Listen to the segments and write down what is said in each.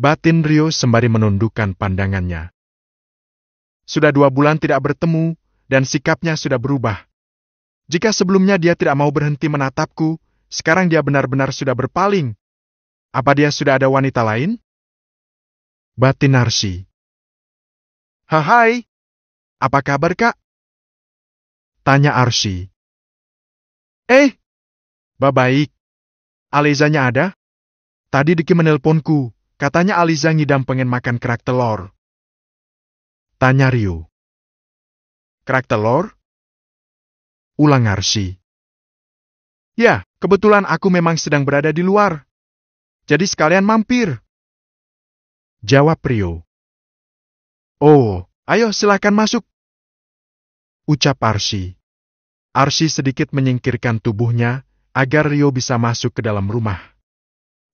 Batin Rio sembari menundukkan pandangannya. Sudah dua bulan tidak bertemu, dan sikapnya sudah berubah. Jika sebelumnya dia tidak mau berhenti menatapku, sekarang dia benar-benar sudah berpaling. Apa dia sudah ada wanita lain? Batin Narsi. Hai, apa kabar kak? Tanya Arsi. Eh, baik. Alezanya ada? Tadi Diki menelponku. Katanya Aliza ngidam pengen makan kerak telur. Tanya Rio. Kerak telur? Ulang Arsi. Ya, kebetulan aku memang sedang berada di luar. Jadi sekalian mampir. Jawab Rio. Oh, ayo silahkan masuk. Ucap Arsi. Arsi sedikit menyingkirkan tubuhnya agar Rio bisa masuk ke dalam rumah.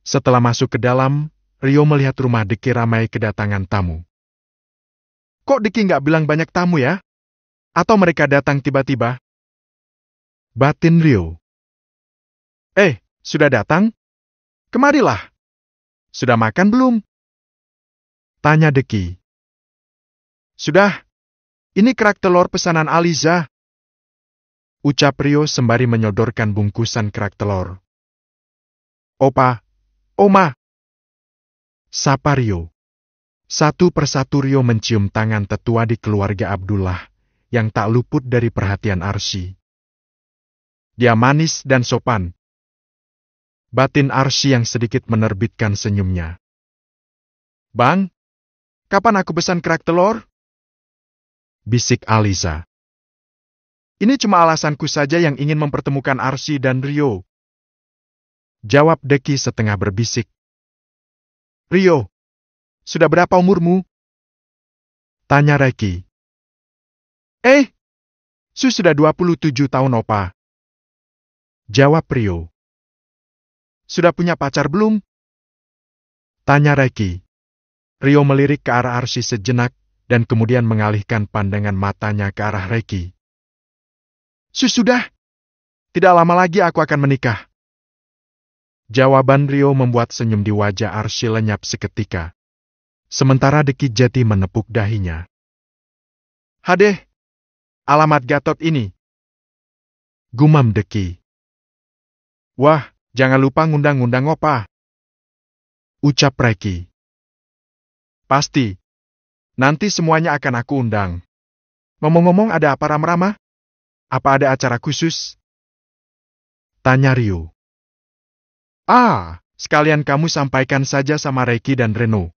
Setelah masuk ke dalam, Rio melihat rumah Diki ramai kedatangan tamu. Kok Diki nggak bilang banyak tamu ya? Atau mereka datang tiba-tiba? Batin Rio. Eh, sudah datang? Kemarilah. Sudah makan belum? Tanya Deki. Sudah. Ini kerak telur pesanan Aliza. Ucap Rio sembari menyodorkan bungkusan kerak telur. Opa, Oma, Sapa Satu persatu Rio mencium tangan tetua di keluarga Abdullah, yang tak luput dari perhatian Arsi. Dia manis dan sopan. Batin Arsi yang sedikit menerbitkan senyumnya. Bang, kapan aku pesan kerak telur? Bisik Aliza. Ini cuma alasanku saja yang ingin mempertemukan Arsi dan Rio. Jawab Deki setengah berbisik. Rio, sudah berapa umurmu? Tanya Reki. Eh, Su sudah 27 tahun opa. Jawab Rio. Sudah punya pacar belum? Tanya Reki. Rio melirik ke arah Arsi sejenak dan kemudian mengalihkan pandangan matanya ke arah Reki. Sudah, tidak lama lagi aku akan menikah. Jawaban Rio membuat senyum di wajah Arshi lenyap seketika. Sementara Deki Jati menepuk dahinya. Hadeh! Alamat Gatot ini! Gumam Deki. Wah, jangan lupa ngundang-ngundang opa. Ucap Reki. Pasti. Nanti semuanya akan aku undang. Ngomong-ngomong ada apa ramah-ramah? Apa ada acara khusus? Tanya Rio. Ah, sekalian kamu sampaikan saja sama Reki dan Reno.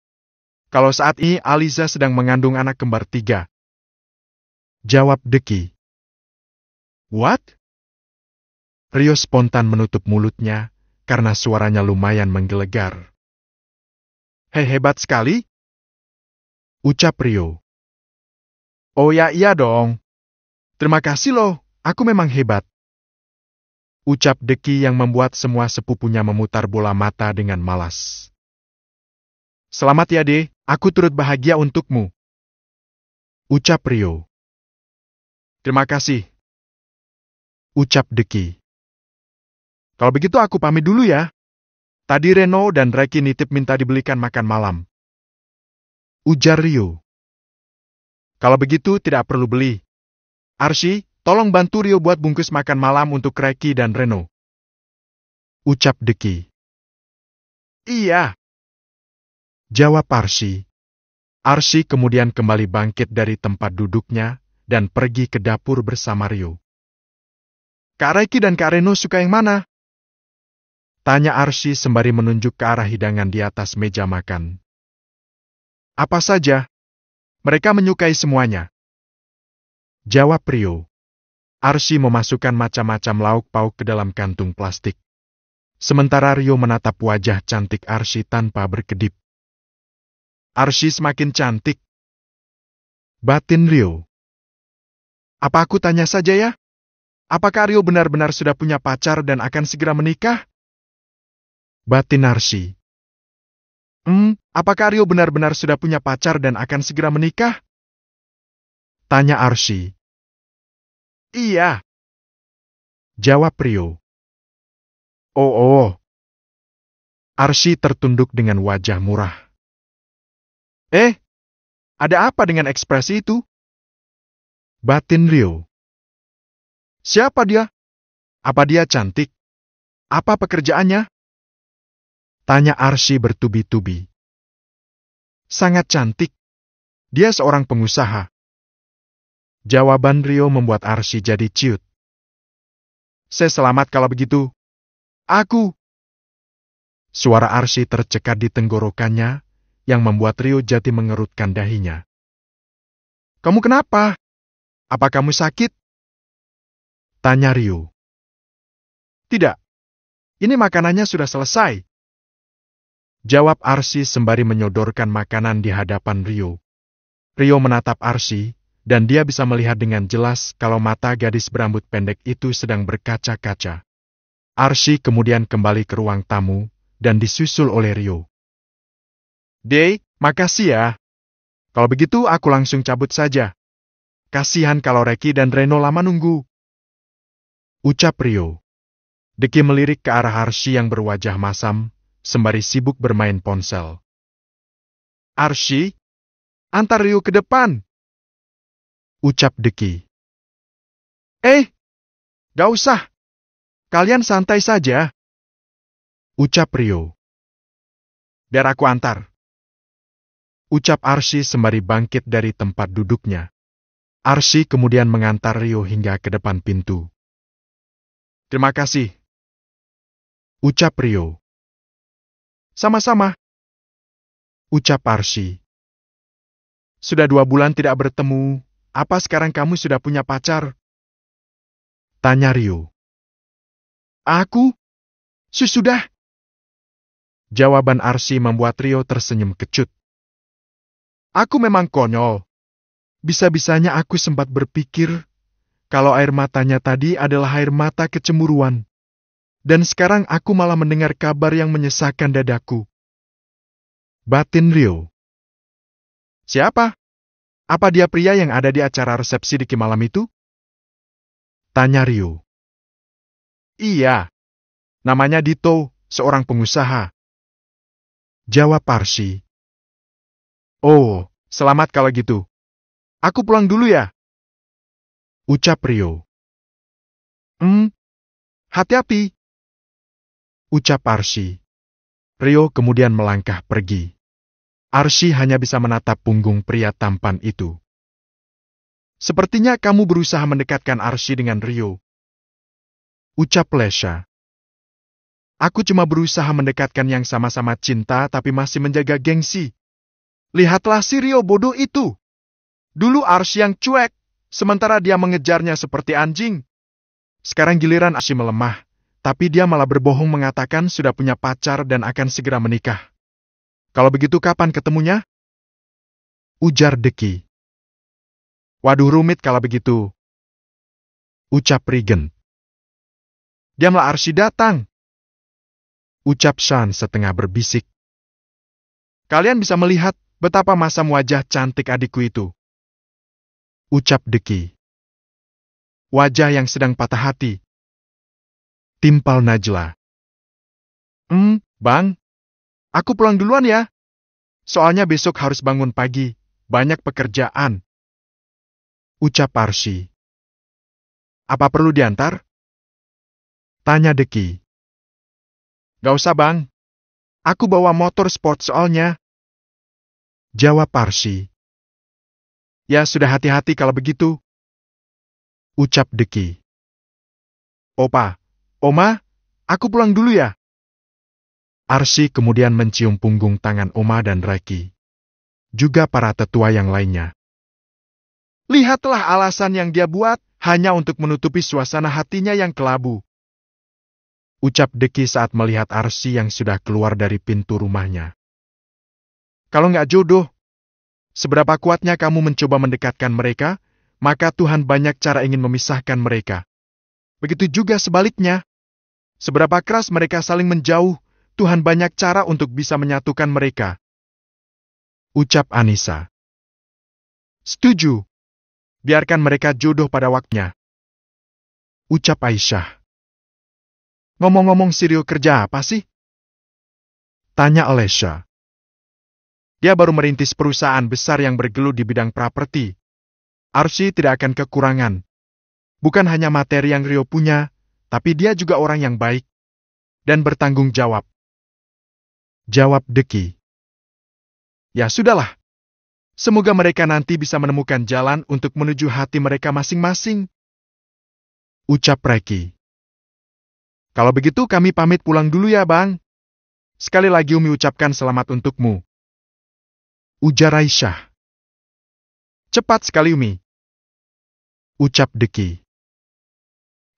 Kalau saat ini Aliza sedang mengandung anak kembar tiga. Jawab Deki. What? Rio spontan menutup mulutnya, karena suaranya lumayan menggelegar. Hei hebat sekali, ucap Rio. Oh ya iya dong. Terima kasih loh, aku memang hebat. Ucap Deki yang membuat semua sepupunya memutar bola mata dengan malas. Selamat ya, De. Aku turut bahagia untukmu. Ucap Rio. Terima kasih. Ucap Deki. Kalau begitu aku pamit dulu ya. Tadi Reno dan Reki nitip minta dibelikan makan malam. Ujar Rio. Kalau begitu tidak perlu beli. Arsy, Tolong bantu Rio buat bungkus makan malam untuk Reki dan Reno. Ucap Deki. Iya. Jawab Arsi. Arsi kemudian kembali bangkit dari tempat duduknya dan pergi ke dapur bersama Rio. Kak Reki dan Kak Reno suka yang mana? Tanya Arsi sembari menunjuk ke arah hidangan di atas meja makan. Apa saja? Mereka menyukai semuanya. Jawab Rio. Arsi memasukkan macam-macam lauk pauk ke dalam kantung plastik. Sementara Rio menatap wajah cantik Arsi tanpa berkedip. Arsi semakin cantik. Batin Rio. Apa aku tanya saja ya? Apakah Rio benar-benar sudah punya pacar dan akan segera menikah? Batin Arsi. Hmm, apakah Rio benar-benar sudah punya pacar dan akan segera menikah? Tanya Arsi. Iya. Jawab Rio. Oh, oh. oh. Arsi tertunduk dengan wajah murah. Eh, ada apa dengan ekspresi itu? Batin Rio. Siapa dia? Apa dia cantik? Apa pekerjaannya? Tanya Arsi bertubi-tubi. Sangat cantik. Dia seorang pengusaha. Jawaban Rio membuat Arsi jadi ciut. Saya selamat kalau begitu. Aku! Suara Arsi tercekat di tenggorokannya, yang membuat Rio Jati mengerutkan dahinya. Kamu kenapa? Apa kamu sakit? Tanya Rio. Tidak. Ini makanannya sudah selesai. Jawab Arsi sembari menyodorkan makanan di hadapan Rio. Rio menatap Arsi, dan dia bisa melihat dengan jelas kalau mata gadis berambut pendek itu sedang berkaca-kaca. Arshi kemudian kembali ke ruang tamu, dan disusul oleh Rio. Day, makasih ya. Kalau begitu aku langsung cabut saja. Kasihan kalau Reki dan Reno lama nunggu. Ucap Rio. Deki melirik ke arah Arshi yang berwajah masam, sembari sibuk bermain ponsel. Arshi, antar Rio ke depan ucap Deki. Eh, gak usah. Kalian santai saja. Ucap Rio. Biar aku antar. Ucap Arsi sembari bangkit dari tempat duduknya. Arsi kemudian mengantar Rio hingga ke depan pintu. Terima kasih. Ucap Rio. Sama-sama. Ucap Arsi. Sudah dua bulan tidak bertemu, apa sekarang kamu sudah punya pacar? Tanya Rio. Aku? Sudah? Jawaban Arsi membuat Rio tersenyum kecut. Aku memang konyol. Bisa-bisanya aku sempat berpikir kalau air matanya tadi adalah air mata kecemburuan. Dan sekarang aku malah mendengar kabar yang menyesakkan dadaku. Batin Rio. Siapa? Apa dia pria yang ada di acara resepsi di malam itu? Tanya Rio. Iya. Namanya Dito, seorang pengusaha. Jawab Parsi. Oh, selamat kalau gitu. Aku pulang dulu ya. Ucap Rio. Hmm, hati-hati. Ucap Parsi. Rio kemudian melangkah pergi. Arshi hanya bisa menatap punggung pria tampan itu. Sepertinya kamu berusaha mendekatkan Arshi dengan Rio. Ucap Lesha. Aku cuma berusaha mendekatkan yang sama-sama cinta tapi masih menjaga gengsi. Lihatlah si Rio bodoh itu. Dulu Arshi yang cuek, sementara dia mengejarnya seperti anjing. Sekarang giliran Arshi melemah, tapi dia malah berbohong mengatakan sudah punya pacar dan akan segera menikah. Kalau begitu kapan ketemunya? Ujar Deki. Waduh rumit kalau begitu. Ucap Regen. Diamlah Arsi datang. Ucap Shan setengah berbisik. Kalian bisa melihat betapa masam wajah cantik adikku itu. Ucap Deki. Wajah yang sedang patah hati. Timpal Najla. Hmm, bang, Aku pulang duluan ya. Soalnya besok harus bangun pagi. Banyak pekerjaan. Ucap Parsi. Apa perlu diantar? Tanya Deki. Gak usah bang. Aku bawa motor sport soalnya. Jawab Parsi. Ya sudah hati-hati kalau begitu. Ucap Deki. Opa, Oma, aku pulang dulu ya. Arsi kemudian mencium punggung tangan Oma dan Reki. Juga para tetua yang lainnya. Lihatlah alasan yang dia buat, hanya untuk menutupi suasana hatinya yang kelabu. Ucap Deki saat melihat Arsi yang sudah keluar dari pintu rumahnya. Kalau nggak jodoh, seberapa kuatnya kamu mencoba mendekatkan mereka, maka Tuhan banyak cara ingin memisahkan mereka. Begitu juga sebaliknya. Seberapa keras mereka saling menjauh, Tuhan banyak cara untuk bisa menyatukan mereka. Ucap Anissa. Setuju. Biarkan mereka jodoh pada waktunya. Ucap Aisyah. Ngomong-ngomong Sirio kerja apa sih? Tanya Alesha. Dia baru merintis perusahaan besar yang bergelut di bidang properti. Arsi tidak akan kekurangan. Bukan hanya materi yang Rio punya, tapi dia juga orang yang baik dan bertanggung jawab. Jawab Deki. Ya sudahlah. Semoga mereka nanti bisa menemukan jalan untuk menuju hati mereka masing-masing. Ucap Reki. Kalau begitu kami pamit pulang dulu ya, Bang. Sekali lagi Umi ucapkan selamat untukmu. Ujar Aisyah. Cepat sekali Umi. Ucap Deki.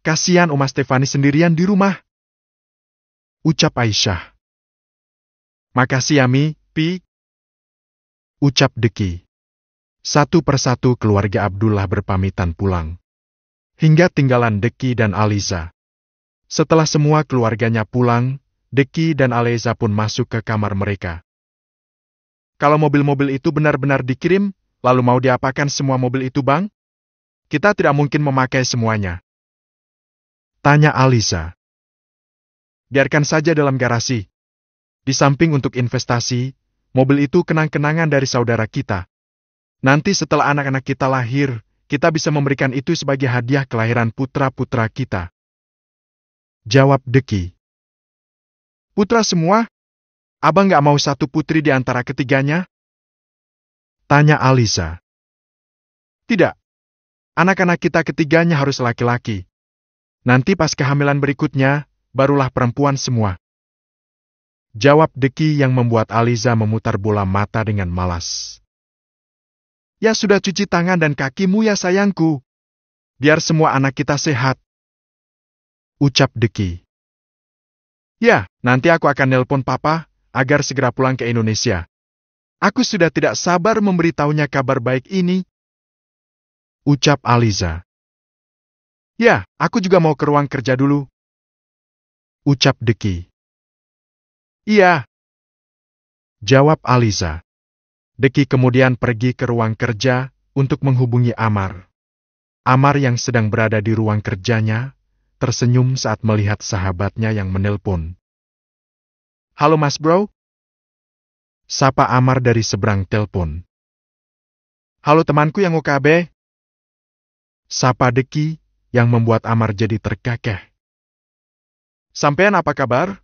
Kasihan Uma Stefani sendirian di rumah. Ucap Aisyah. Makasih Ami, Pi. Ucap Deki. Satu persatu keluarga Abdullah berpamitan pulang. Hingga tinggalan Deki dan Aliza. Setelah semua keluarganya pulang, Deki dan Aliza pun masuk ke kamar mereka. Kalau mobil-mobil itu benar-benar dikirim, lalu mau diapakan semua mobil itu bang? Kita tidak mungkin memakai semuanya. Tanya Aliza. Biarkan saja dalam garasi, di samping untuk investasi, mobil itu kenang-kenangan dari saudara kita. Nanti setelah anak-anak kita lahir, kita bisa memberikan itu sebagai hadiah kelahiran putra-putra kita. Jawab Deki. Putra semua? Abang nggak mau satu putri di antara ketiganya? Tanya Alisa. Tidak. Anak-anak kita ketiganya harus laki-laki. Nanti pas kehamilan berikutnya, barulah perempuan semua. Jawab Deki yang membuat Aliza memutar bola mata dengan malas. Ya sudah cuci tangan dan kakimu ya sayangku. Biar semua anak kita sehat. Ucap Deki. Ya, nanti aku akan nelpon papa agar segera pulang ke Indonesia. Aku sudah tidak sabar memberitahunya kabar baik ini. Ucap Aliza. Ya, aku juga mau ke ruang kerja dulu. Ucap Deki. Iya. Jawab Aliza. Deki kemudian pergi ke ruang kerja untuk menghubungi Amar. Amar yang sedang berada di ruang kerjanya tersenyum saat melihat sahabatnya yang menelpon. Halo mas bro? Sapa Amar dari seberang telpon. Halo temanku yang UKB? Sapa Deki yang membuat Amar jadi terkekeh. Sampean apa kabar?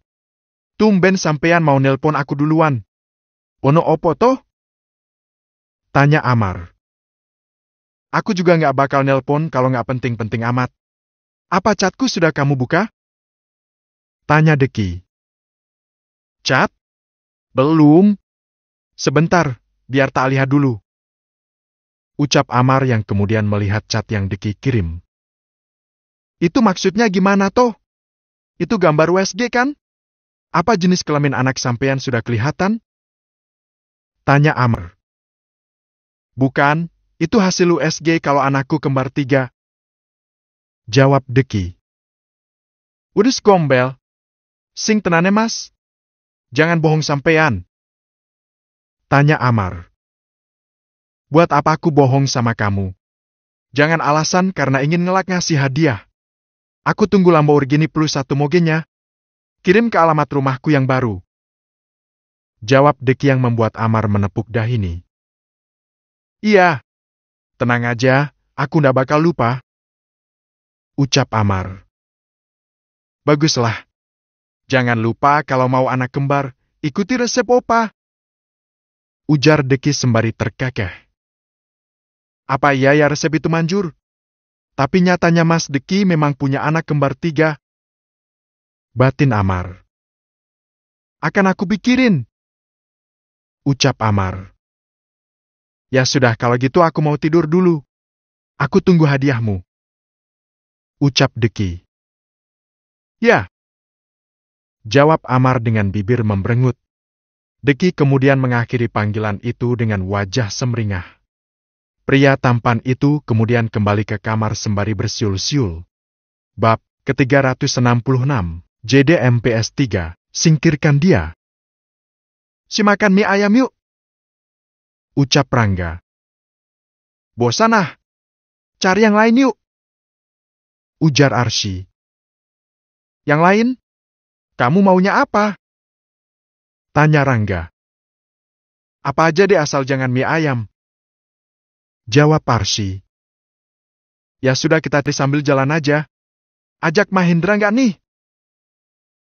Tumben sampean mau nelpon aku duluan. Ono opo toh? Tanya Amar. Aku juga nggak bakal nelpon kalau nggak penting-penting amat. Apa catku sudah kamu buka? Tanya Deki. Cat? Belum. Sebentar, biar tak lihat dulu. Ucap Amar yang kemudian melihat cat yang Deki kirim. Itu maksudnya gimana toh? Itu gambar USG kan? Apa jenis kelamin anak sampean sudah kelihatan? Tanya Amr. Bukan, itu hasil USG kalau anakku kembar tiga. Jawab Deki. Udus gombel. Sing tenane mas. Jangan bohong sampean. Tanya Amar. Buat apa aku bohong sama kamu? Jangan alasan karena ingin ngelak ngasih hadiah. Aku tunggu Lamborghini plus satu mogenya, Kirim ke alamat rumahku yang baru. Jawab Deki yang membuat Amar menepuk ini. Iya. Tenang aja, aku ndak bakal lupa. Ucap Amar. Baguslah. Jangan lupa kalau mau anak kembar, ikuti resep opa. Ujar Deki sembari terkakeh. Apa iya ya resep itu manjur? Tapi nyatanya Mas Deki memang punya anak kembar tiga, Batin Amar. Akan aku pikirin. Ucap Amar. Ya sudah, kalau gitu aku mau tidur dulu. Aku tunggu hadiahmu. Ucap Deki. Ya. Jawab Amar dengan bibir memberengut. Deki kemudian mengakhiri panggilan itu dengan wajah semringah. Pria tampan itu kemudian kembali ke kamar sembari bersiul-siul. Bab ke-366 JDMPS 3, singkirkan dia. Simakan mie ayam yuk. Ucap Rangga. Bosan ah. Cari yang lain yuk. Ujar Arsi. Yang lain? Kamu maunya apa? Tanya Rangga. Apa aja deh asal jangan mie ayam. Jawab Arsi. Ya sudah kita sambil jalan aja. Ajak Mahendra nggak nih?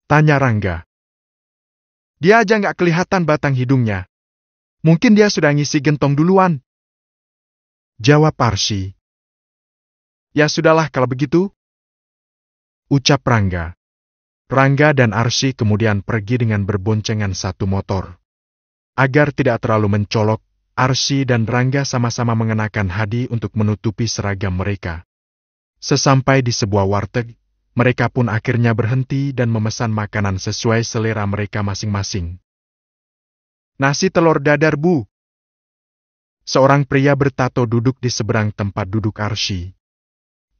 Tanya Rangga. Dia aja nggak kelihatan batang hidungnya. Mungkin dia sudah ngisi gentong duluan. Jawab Parsi. Ya sudahlah kalau begitu. Ucap Rangga. Rangga dan Arsi kemudian pergi dengan berboncengan satu motor. Agar tidak terlalu mencolok, Arsi dan Rangga sama-sama mengenakan hadi untuk menutupi seragam mereka. Sesampai di sebuah warteg, mereka pun akhirnya berhenti dan memesan makanan sesuai selera mereka masing-masing. Nasi telur dadar, Bu. Seorang pria bertato duduk di seberang tempat duduk Arshi.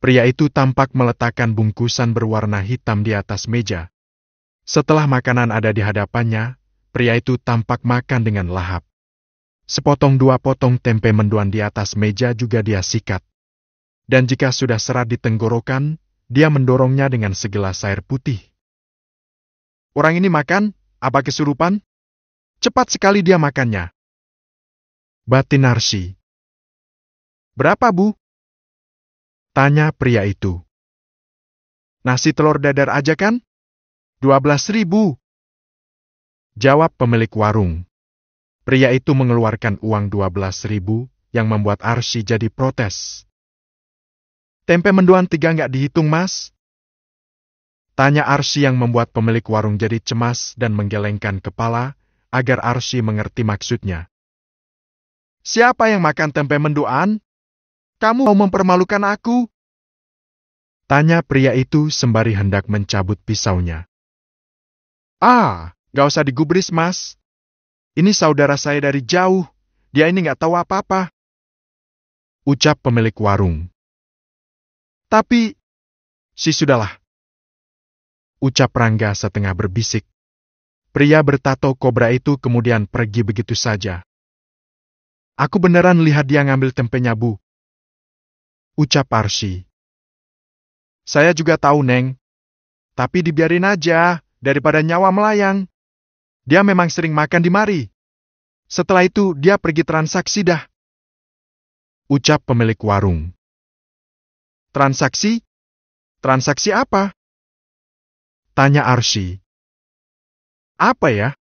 Pria itu tampak meletakkan bungkusan berwarna hitam di atas meja. Setelah makanan ada di hadapannya, pria itu tampak makan dengan lahap. Sepotong dua potong tempe menduan di atas meja juga dia sikat. Dan jika sudah serat di tenggorokan, dia mendorongnya dengan segelas air putih. Orang ini makan, apa kesurupan? Cepat sekali dia makannya. Batin Narsi. Berapa, Bu? Tanya pria itu. Nasi telur dadar aja kan? Dua belas ribu. Jawab pemilik warung. Pria itu mengeluarkan uang dua belas ribu yang membuat Arsi jadi protes. Tempe menduan tiga nggak dihitung mas? Tanya Arsi yang membuat pemilik warung jadi cemas dan menggelengkan kepala, agar Arsi mengerti maksudnya. Siapa yang makan tempe menduan? Kamu mau mempermalukan aku? Tanya pria itu sembari hendak mencabut pisaunya. Ah, gak usah digubris mas. Ini saudara saya dari jauh. Dia ini gak tahu apa-apa. Ucap pemilik warung tapi, si sudahlah. Ucap Rangga setengah berbisik. Pria bertato kobra itu kemudian pergi begitu saja. Aku beneran lihat dia ngambil tempenya, Bu. Ucap Arsi. Saya juga tahu, Neng. Tapi dibiarin aja, daripada nyawa melayang. Dia memang sering makan di mari. Setelah itu, dia pergi transaksi dah. Ucap pemilik warung. Transaksi? Transaksi apa? Tanya Arsi. Apa ya?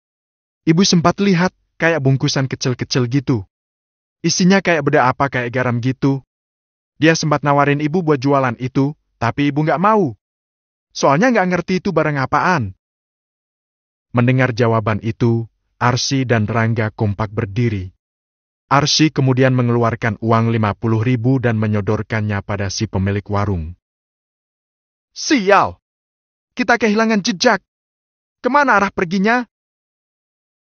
Ibu sempat lihat, kayak bungkusan kecil-kecil gitu. Isinya kayak beda apa kayak garam gitu. Dia sempat nawarin ibu buat jualan itu, tapi ibu nggak mau. Soalnya nggak ngerti itu barang apaan. Mendengar jawaban itu, Arsi dan Rangga kompak berdiri. Arsi kemudian mengeluarkan uang 50 ribu dan menyodorkannya pada si pemilik warung. Sial! Kita kehilangan jejak! Kemana arah perginya?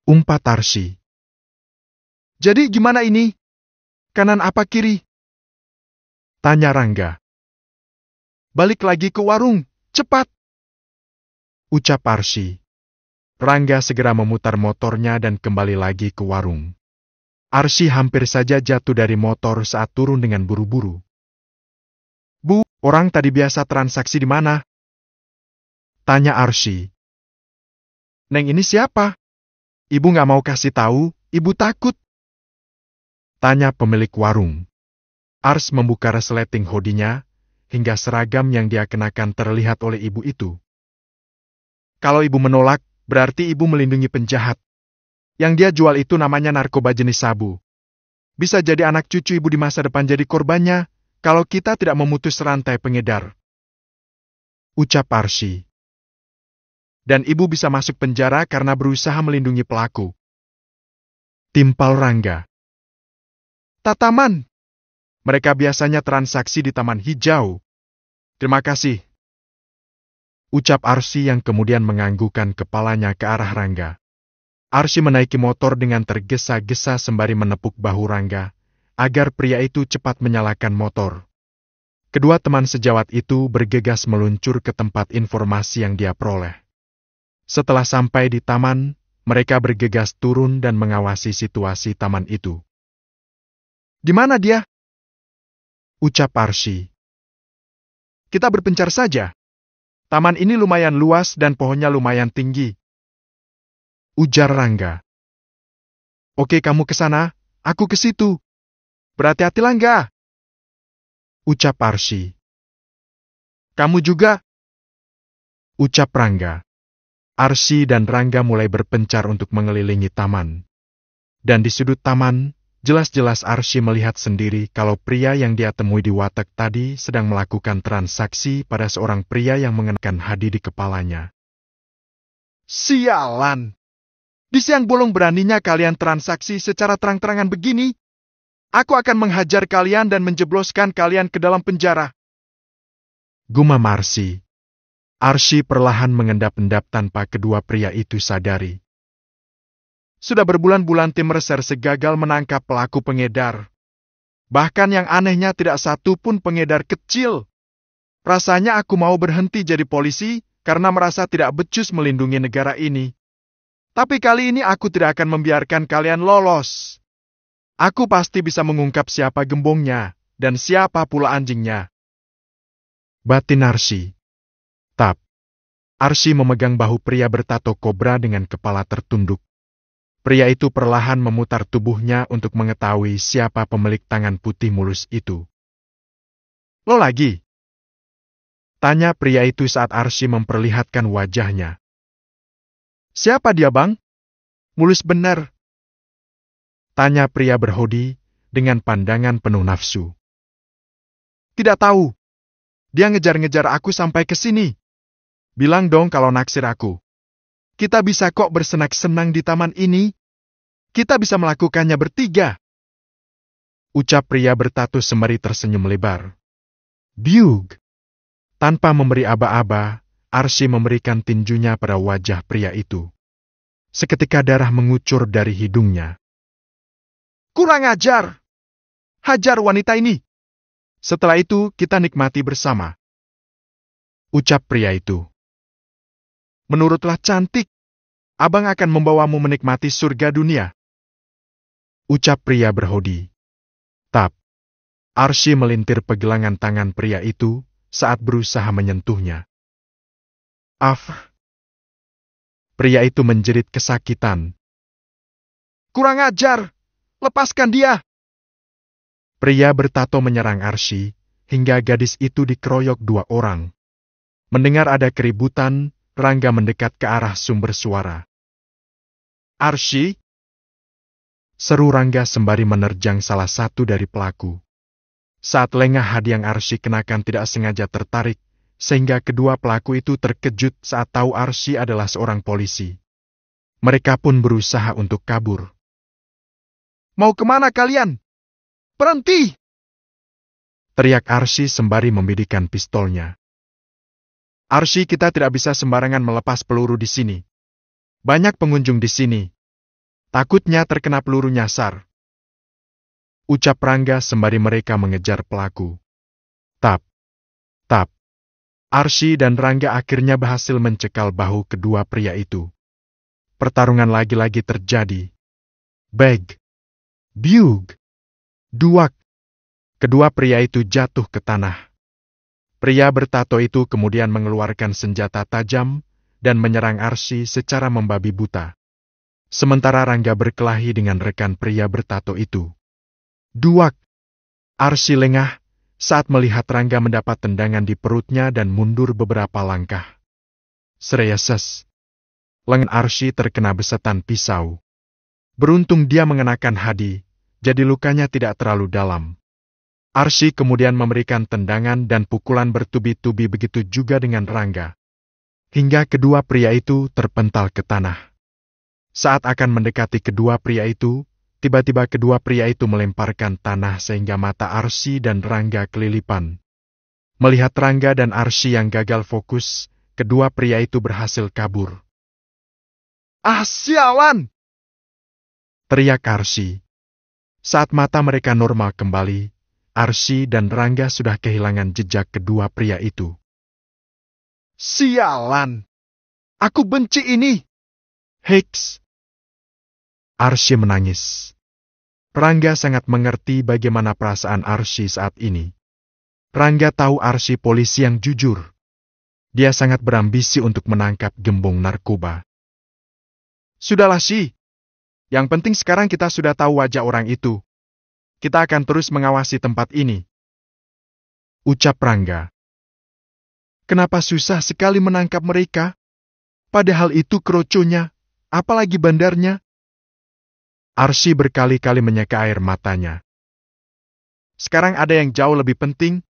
Umpat Arsi. Jadi gimana ini? Kanan apa kiri? Tanya Rangga. Balik lagi ke warung, cepat! Ucap Arsi. Rangga segera memutar motornya dan kembali lagi ke warung. Arsi hampir saja jatuh dari motor saat turun dengan buru-buru. Bu, orang tadi biasa transaksi di mana? Tanya Arsi. Neng ini siapa? Ibu nggak mau kasih tahu, ibu takut. Tanya pemilik warung. Ars membuka resleting hodinya, hingga seragam yang dia kenakan terlihat oleh ibu itu. Kalau ibu menolak, berarti ibu melindungi penjahat. Yang dia jual itu namanya narkoba jenis sabu. Bisa jadi anak cucu ibu di masa depan jadi korbannya, kalau kita tidak memutus rantai pengedar. Ucap Arsi. Dan ibu bisa masuk penjara karena berusaha melindungi pelaku. Timpal Rangga. Tataman. Mereka biasanya transaksi di Taman Hijau. Terima kasih. Ucap Arsi yang kemudian menganggukkan kepalanya ke arah Rangga. Arsi menaiki motor dengan tergesa-gesa sembari menepuk bahu Rangga, agar pria itu cepat menyalakan motor. Kedua teman sejawat itu bergegas meluncur ke tempat informasi yang dia peroleh. Setelah sampai di taman, mereka bergegas turun dan mengawasi situasi taman itu. Di mana dia? Ucap Arsi. Kita berpencar saja. Taman ini lumayan luas dan pohonnya lumayan tinggi, ujar Rangga. Oke kamu ke sana, aku ke situ. Berhati-hati Rangga, ucap Arsi. Kamu juga, ucap Rangga. Arsi dan Rangga mulai berpencar untuk mengelilingi taman. Dan di sudut taman, jelas-jelas Arsi melihat sendiri kalau pria yang dia temui di watak tadi sedang melakukan transaksi pada seorang pria yang mengenakan hadi di kepalanya. Sialan! Di siang bolong beraninya kalian transaksi secara terang-terangan begini? Aku akan menghajar kalian dan menjebloskan kalian ke dalam penjara. Guma Marsi. Arsi perlahan mengendap-endap tanpa kedua pria itu sadari. Sudah berbulan-bulan tim reserse gagal menangkap pelaku pengedar. Bahkan yang anehnya tidak satu pun pengedar kecil. Rasanya aku mau berhenti jadi polisi karena merasa tidak becus melindungi negara ini. Tapi kali ini aku tidak akan membiarkan kalian lolos. Aku pasti bisa mengungkap siapa gembongnya, dan siapa pula anjingnya. Batin Arsi. Tap. Arsi memegang bahu pria bertato kobra dengan kepala tertunduk. Pria itu perlahan memutar tubuhnya untuk mengetahui siapa pemilik tangan putih mulus itu. Lo lagi? Tanya pria itu saat Arsi memperlihatkan wajahnya. Siapa dia bang? Mulus benar. Tanya pria berhodi dengan pandangan penuh nafsu. Tidak tahu. Dia ngejar-ngejar aku sampai ke sini. Bilang dong kalau naksir aku. Kita bisa kok bersenang-senang di taman ini. Kita bisa melakukannya bertiga. Ucap pria bertatu semeri tersenyum lebar. Biug. Tanpa memberi aba-aba, Arsi memberikan tinjunya pada wajah pria itu. Seketika darah mengucur dari hidungnya. Kurang ajar! Hajar wanita ini! Setelah itu, kita nikmati bersama. Ucap pria itu. Menurutlah cantik. Abang akan membawamu menikmati surga dunia. Ucap pria berhodi. Tap. Arsi melintir pegelangan tangan pria itu saat berusaha menyentuhnya. Af. Pria itu menjerit kesakitan. Kurang ajar! Lepaskan dia! Pria bertato menyerang Arsi, hingga gadis itu dikeroyok dua orang. Mendengar ada keributan, Rangga mendekat ke arah sumber suara. Arsi! Seru Rangga sembari menerjang salah satu dari pelaku. Saat lengah hadiah Arsi kenakan tidak sengaja tertarik sehingga kedua pelaku itu terkejut saat tahu Arsi adalah seorang polisi. Mereka pun berusaha untuk kabur. Mau kemana kalian? Berhenti! Teriak Arsi sembari membidikan pistolnya. Arsi kita tidak bisa sembarangan melepas peluru di sini. Banyak pengunjung di sini. Takutnya terkena peluru nyasar. Ucap Rangga sembari mereka mengejar pelaku. Tap. Tap. Arsi dan Rangga akhirnya berhasil mencekal bahu kedua pria itu. Pertarungan lagi-lagi terjadi. Beg. Biug. Duak. Kedua pria itu jatuh ke tanah. Pria bertato itu kemudian mengeluarkan senjata tajam dan menyerang Arsi secara membabi buta. Sementara Rangga berkelahi dengan rekan pria bertato itu. Duak. Arsi lengah saat melihat Rangga mendapat tendangan di perutnya dan mundur beberapa langkah. Sreyases. Lengan Arshi terkena besetan pisau. Beruntung dia mengenakan hadi, jadi lukanya tidak terlalu dalam. Arshi kemudian memberikan tendangan dan pukulan bertubi-tubi begitu juga dengan Rangga. Hingga kedua pria itu terpental ke tanah. Saat akan mendekati kedua pria itu, Tiba-tiba kedua pria itu melemparkan tanah sehingga mata Arsi dan Rangga kelilipan. Melihat Rangga dan Arsi yang gagal fokus, kedua pria itu berhasil kabur. Ah sialan! Teriak Arsi. Saat mata mereka normal kembali, Arsi dan Rangga sudah kehilangan jejak kedua pria itu. Sialan! Aku benci ini! Hicks, Arsy menangis. Rangga sangat mengerti bagaimana perasaan Arshi saat ini. Rangga tahu Arshi polisi yang jujur. Dia sangat berambisi untuk menangkap gembong narkoba. Sudahlah sih. Yang penting sekarang kita sudah tahu wajah orang itu. Kita akan terus mengawasi tempat ini. Ucap Rangga. Kenapa susah sekali menangkap mereka? Padahal itu kroconya, apalagi bandarnya. Arsi berkali-kali menyeka air matanya. Sekarang ada yang jauh lebih penting.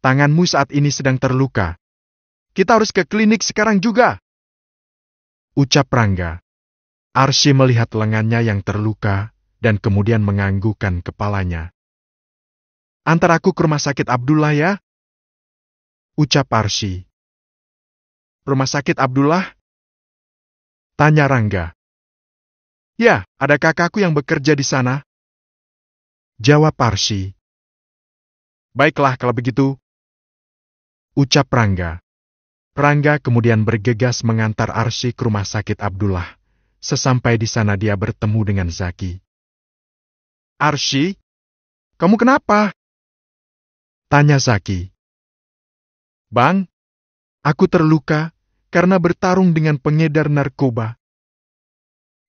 Tanganmu saat ini sedang terluka. Kita harus ke klinik sekarang juga. Ucap Rangga. Arsi melihat lengannya yang terluka dan kemudian menganggukkan kepalanya. Antar aku ke rumah sakit Abdullah ya. Ucap Arsi. Rumah sakit Abdullah? Tanya Rangga. Ya, ada kakakku yang bekerja di sana. Jawab Parsi. Baiklah kalau begitu. Ucap Rangga. Rangga kemudian bergegas mengantar Arsi ke rumah sakit Abdullah. Sesampai di sana dia bertemu dengan Zaki. Arsi, kamu kenapa? Tanya Zaki. Bang, aku terluka karena bertarung dengan pengedar narkoba.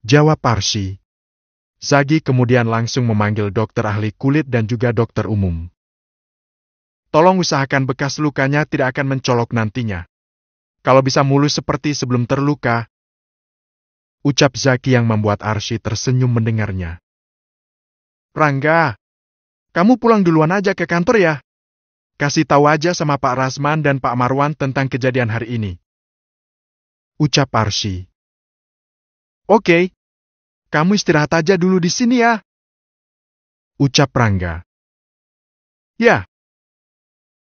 Jawab Parsi. Sagi kemudian langsung memanggil dokter ahli kulit dan juga dokter umum. Tolong usahakan bekas lukanya tidak akan mencolok nantinya. Kalau bisa mulus seperti sebelum terluka. Ucap Zaki yang membuat Arsi tersenyum mendengarnya. Rangga, kamu pulang duluan aja ke kantor ya. Kasih tahu aja sama Pak Rasman dan Pak Marwan tentang kejadian hari ini. Ucap Arsi. Oke, kamu istirahat aja dulu di sini ya. Ucap Rangga. Ya.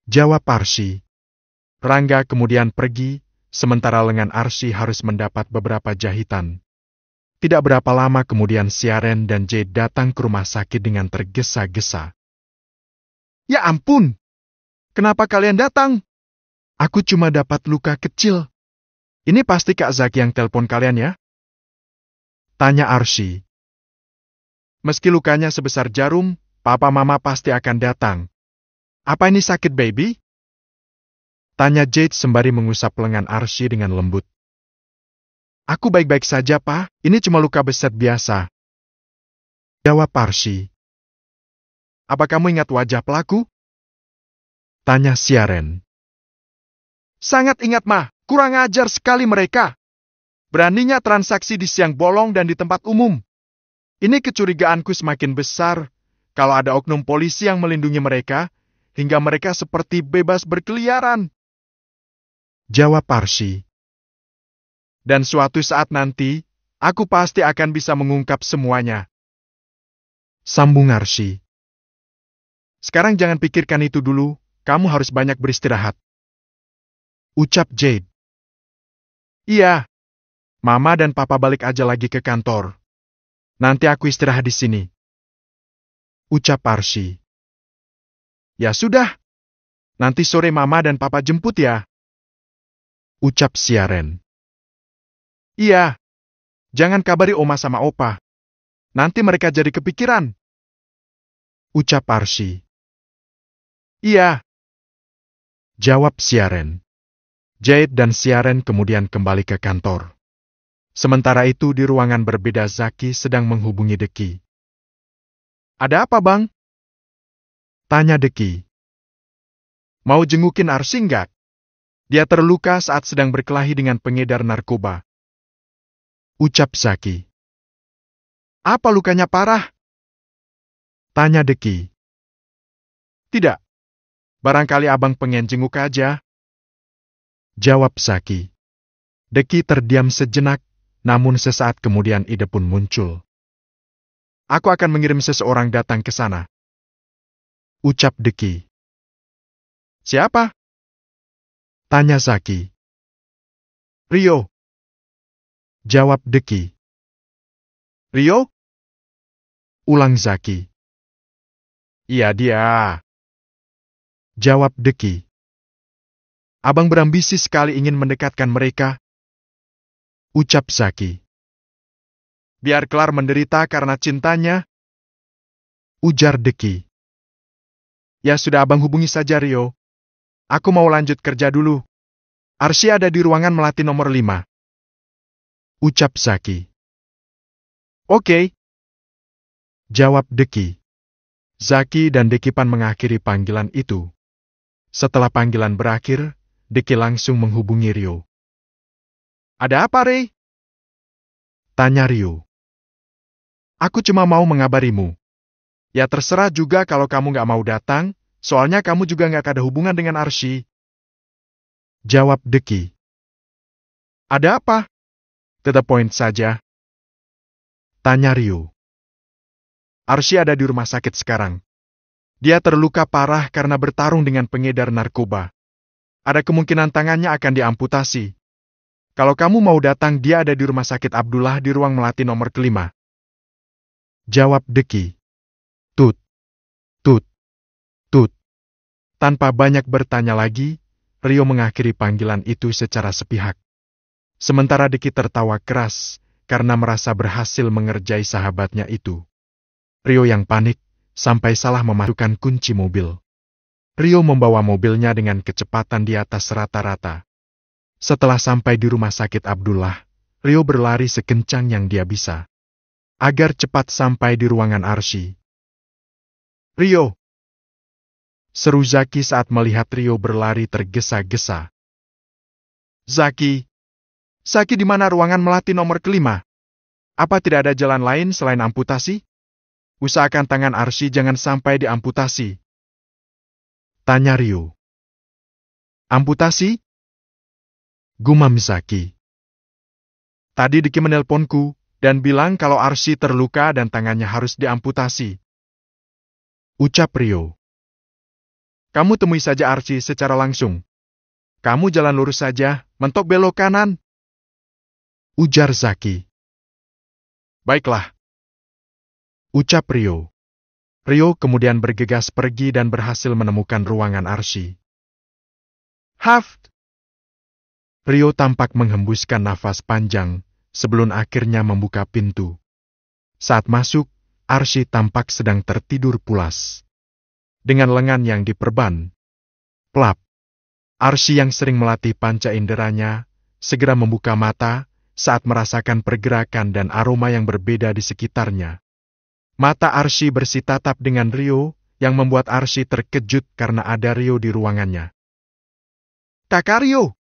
Jawab Arsi. Rangga kemudian pergi, sementara lengan Arsi harus mendapat beberapa jahitan. Tidak berapa lama kemudian Siaren dan Jay datang ke rumah sakit dengan tergesa-gesa. Ya ampun! Kenapa kalian datang? Aku cuma dapat luka kecil. Ini pasti Kak Zaki yang telpon kalian ya? Tanya Arsi. Meski lukanya sebesar jarum, papa mama pasti akan datang. Apa ini sakit baby? Tanya Jade sembari mengusap lengan Arsi dengan lembut. Aku baik-baik saja, Pak. Ini cuma luka besar biasa. Jawab Arsi. Apa kamu ingat wajah pelaku? Tanya Siaren. Sangat ingat, Ma. Kurang ajar sekali mereka. Beraninya transaksi di siang bolong dan di tempat umum. Ini kecurigaanku semakin besar kalau ada oknum polisi yang melindungi mereka hingga mereka seperti bebas berkeliaran. Jawab Parsi. Dan suatu saat nanti, aku pasti akan bisa mengungkap semuanya. Sambung Arsi. Sekarang jangan pikirkan itu dulu, kamu harus banyak beristirahat. Ucap Jade. Iya, Mama dan Papa balik aja lagi ke kantor. Nanti aku istirahat di sini. Ucap Parsi. Ya sudah. Nanti sore Mama dan Papa jemput ya. Ucap Siaren. Iya. Jangan kabari Oma sama Opa. Nanti mereka jadi kepikiran. Ucap Parsi. Iya. Jawab Siaren. Jaid dan Siaren kemudian kembali ke kantor. Sementara itu di ruangan berbeda Zaki sedang menghubungi Deki. Ada apa bang? Tanya Deki. Mau jengukin Arsi enggak? Dia terluka saat sedang berkelahi dengan pengedar narkoba. Ucap Zaki. Apa lukanya parah? Tanya Deki. Tidak. Barangkali abang pengen jenguk aja. Jawab Zaki. Deki terdiam sejenak namun sesaat kemudian ide pun muncul. Aku akan mengirim seseorang datang ke sana. Ucap Deki. Siapa? Tanya Zaki. Rio. Jawab Deki. Rio? Ulang Zaki. Iya dia. Jawab Deki. Abang berambisi sekali ingin mendekatkan mereka, ucap Zaki. Biar Klar menderita karena cintanya, ujar Deki. Ya sudah abang hubungi saja Rio. Aku mau lanjut kerja dulu. Arsi ada di ruangan melati nomor lima. Ucap Zaki. Oke. Jawab Deki. Zaki dan Deki Pan mengakhiri panggilan itu. Setelah panggilan berakhir, Deki langsung menghubungi Rio. Ada apa, Rey? Tanya Rio. Aku cuma mau mengabarimu. Ya terserah juga kalau kamu nggak mau datang, soalnya kamu juga nggak ada hubungan dengan Arshi. Jawab Deki. Ada apa? To the point saja. Tanya Rio. Arshi ada di rumah sakit sekarang. Dia terluka parah karena bertarung dengan pengedar narkoba. Ada kemungkinan tangannya akan diamputasi. Kalau kamu mau datang dia ada di rumah sakit Abdullah di ruang melati nomor kelima. Jawab Deki. Tut. Tut. Tut. Tanpa banyak bertanya lagi, Rio mengakhiri panggilan itu secara sepihak. Sementara Deki tertawa keras karena merasa berhasil mengerjai sahabatnya itu. Rio yang panik sampai salah memasukkan kunci mobil. Rio membawa mobilnya dengan kecepatan di atas rata-rata. Setelah sampai di rumah sakit Abdullah, Rio berlari sekencang yang dia bisa. Agar cepat sampai di ruangan Arsi. Rio! Seru Zaki saat melihat Rio berlari tergesa-gesa. Zaki! Zaki di mana ruangan melati nomor kelima? Apa tidak ada jalan lain selain amputasi? Usahakan tangan Arsi jangan sampai diamputasi. Tanya Rio. Amputasi? gumam Zaki. Tadi Diki menelponku dan bilang kalau Arsi terluka dan tangannya harus diamputasi. Ucap Rio. Kamu temui saja Arsi secara langsung. Kamu jalan lurus saja, mentok belok kanan. Ujar Zaki. Baiklah. Ucap Rio. Rio kemudian bergegas pergi dan berhasil menemukan ruangan Arsi. Haft, Rio tampak menghembuskan nafas panjang sebelum akhirnya membuka pintu. Saat masuk, Arsi tampak sedang tertidur pulas. Dengan lengan yang diperban, pelap. Arsi yang sering melatih panca inderanya, segera membuka mata saat merasakan pergerakan dan aroma yang berbeda di sekitarnya. Mata Arsi bersih tatap dengan Rio, yang membuat Arsi terkejut karena ada Rio di ruangannya. Kakak Rio!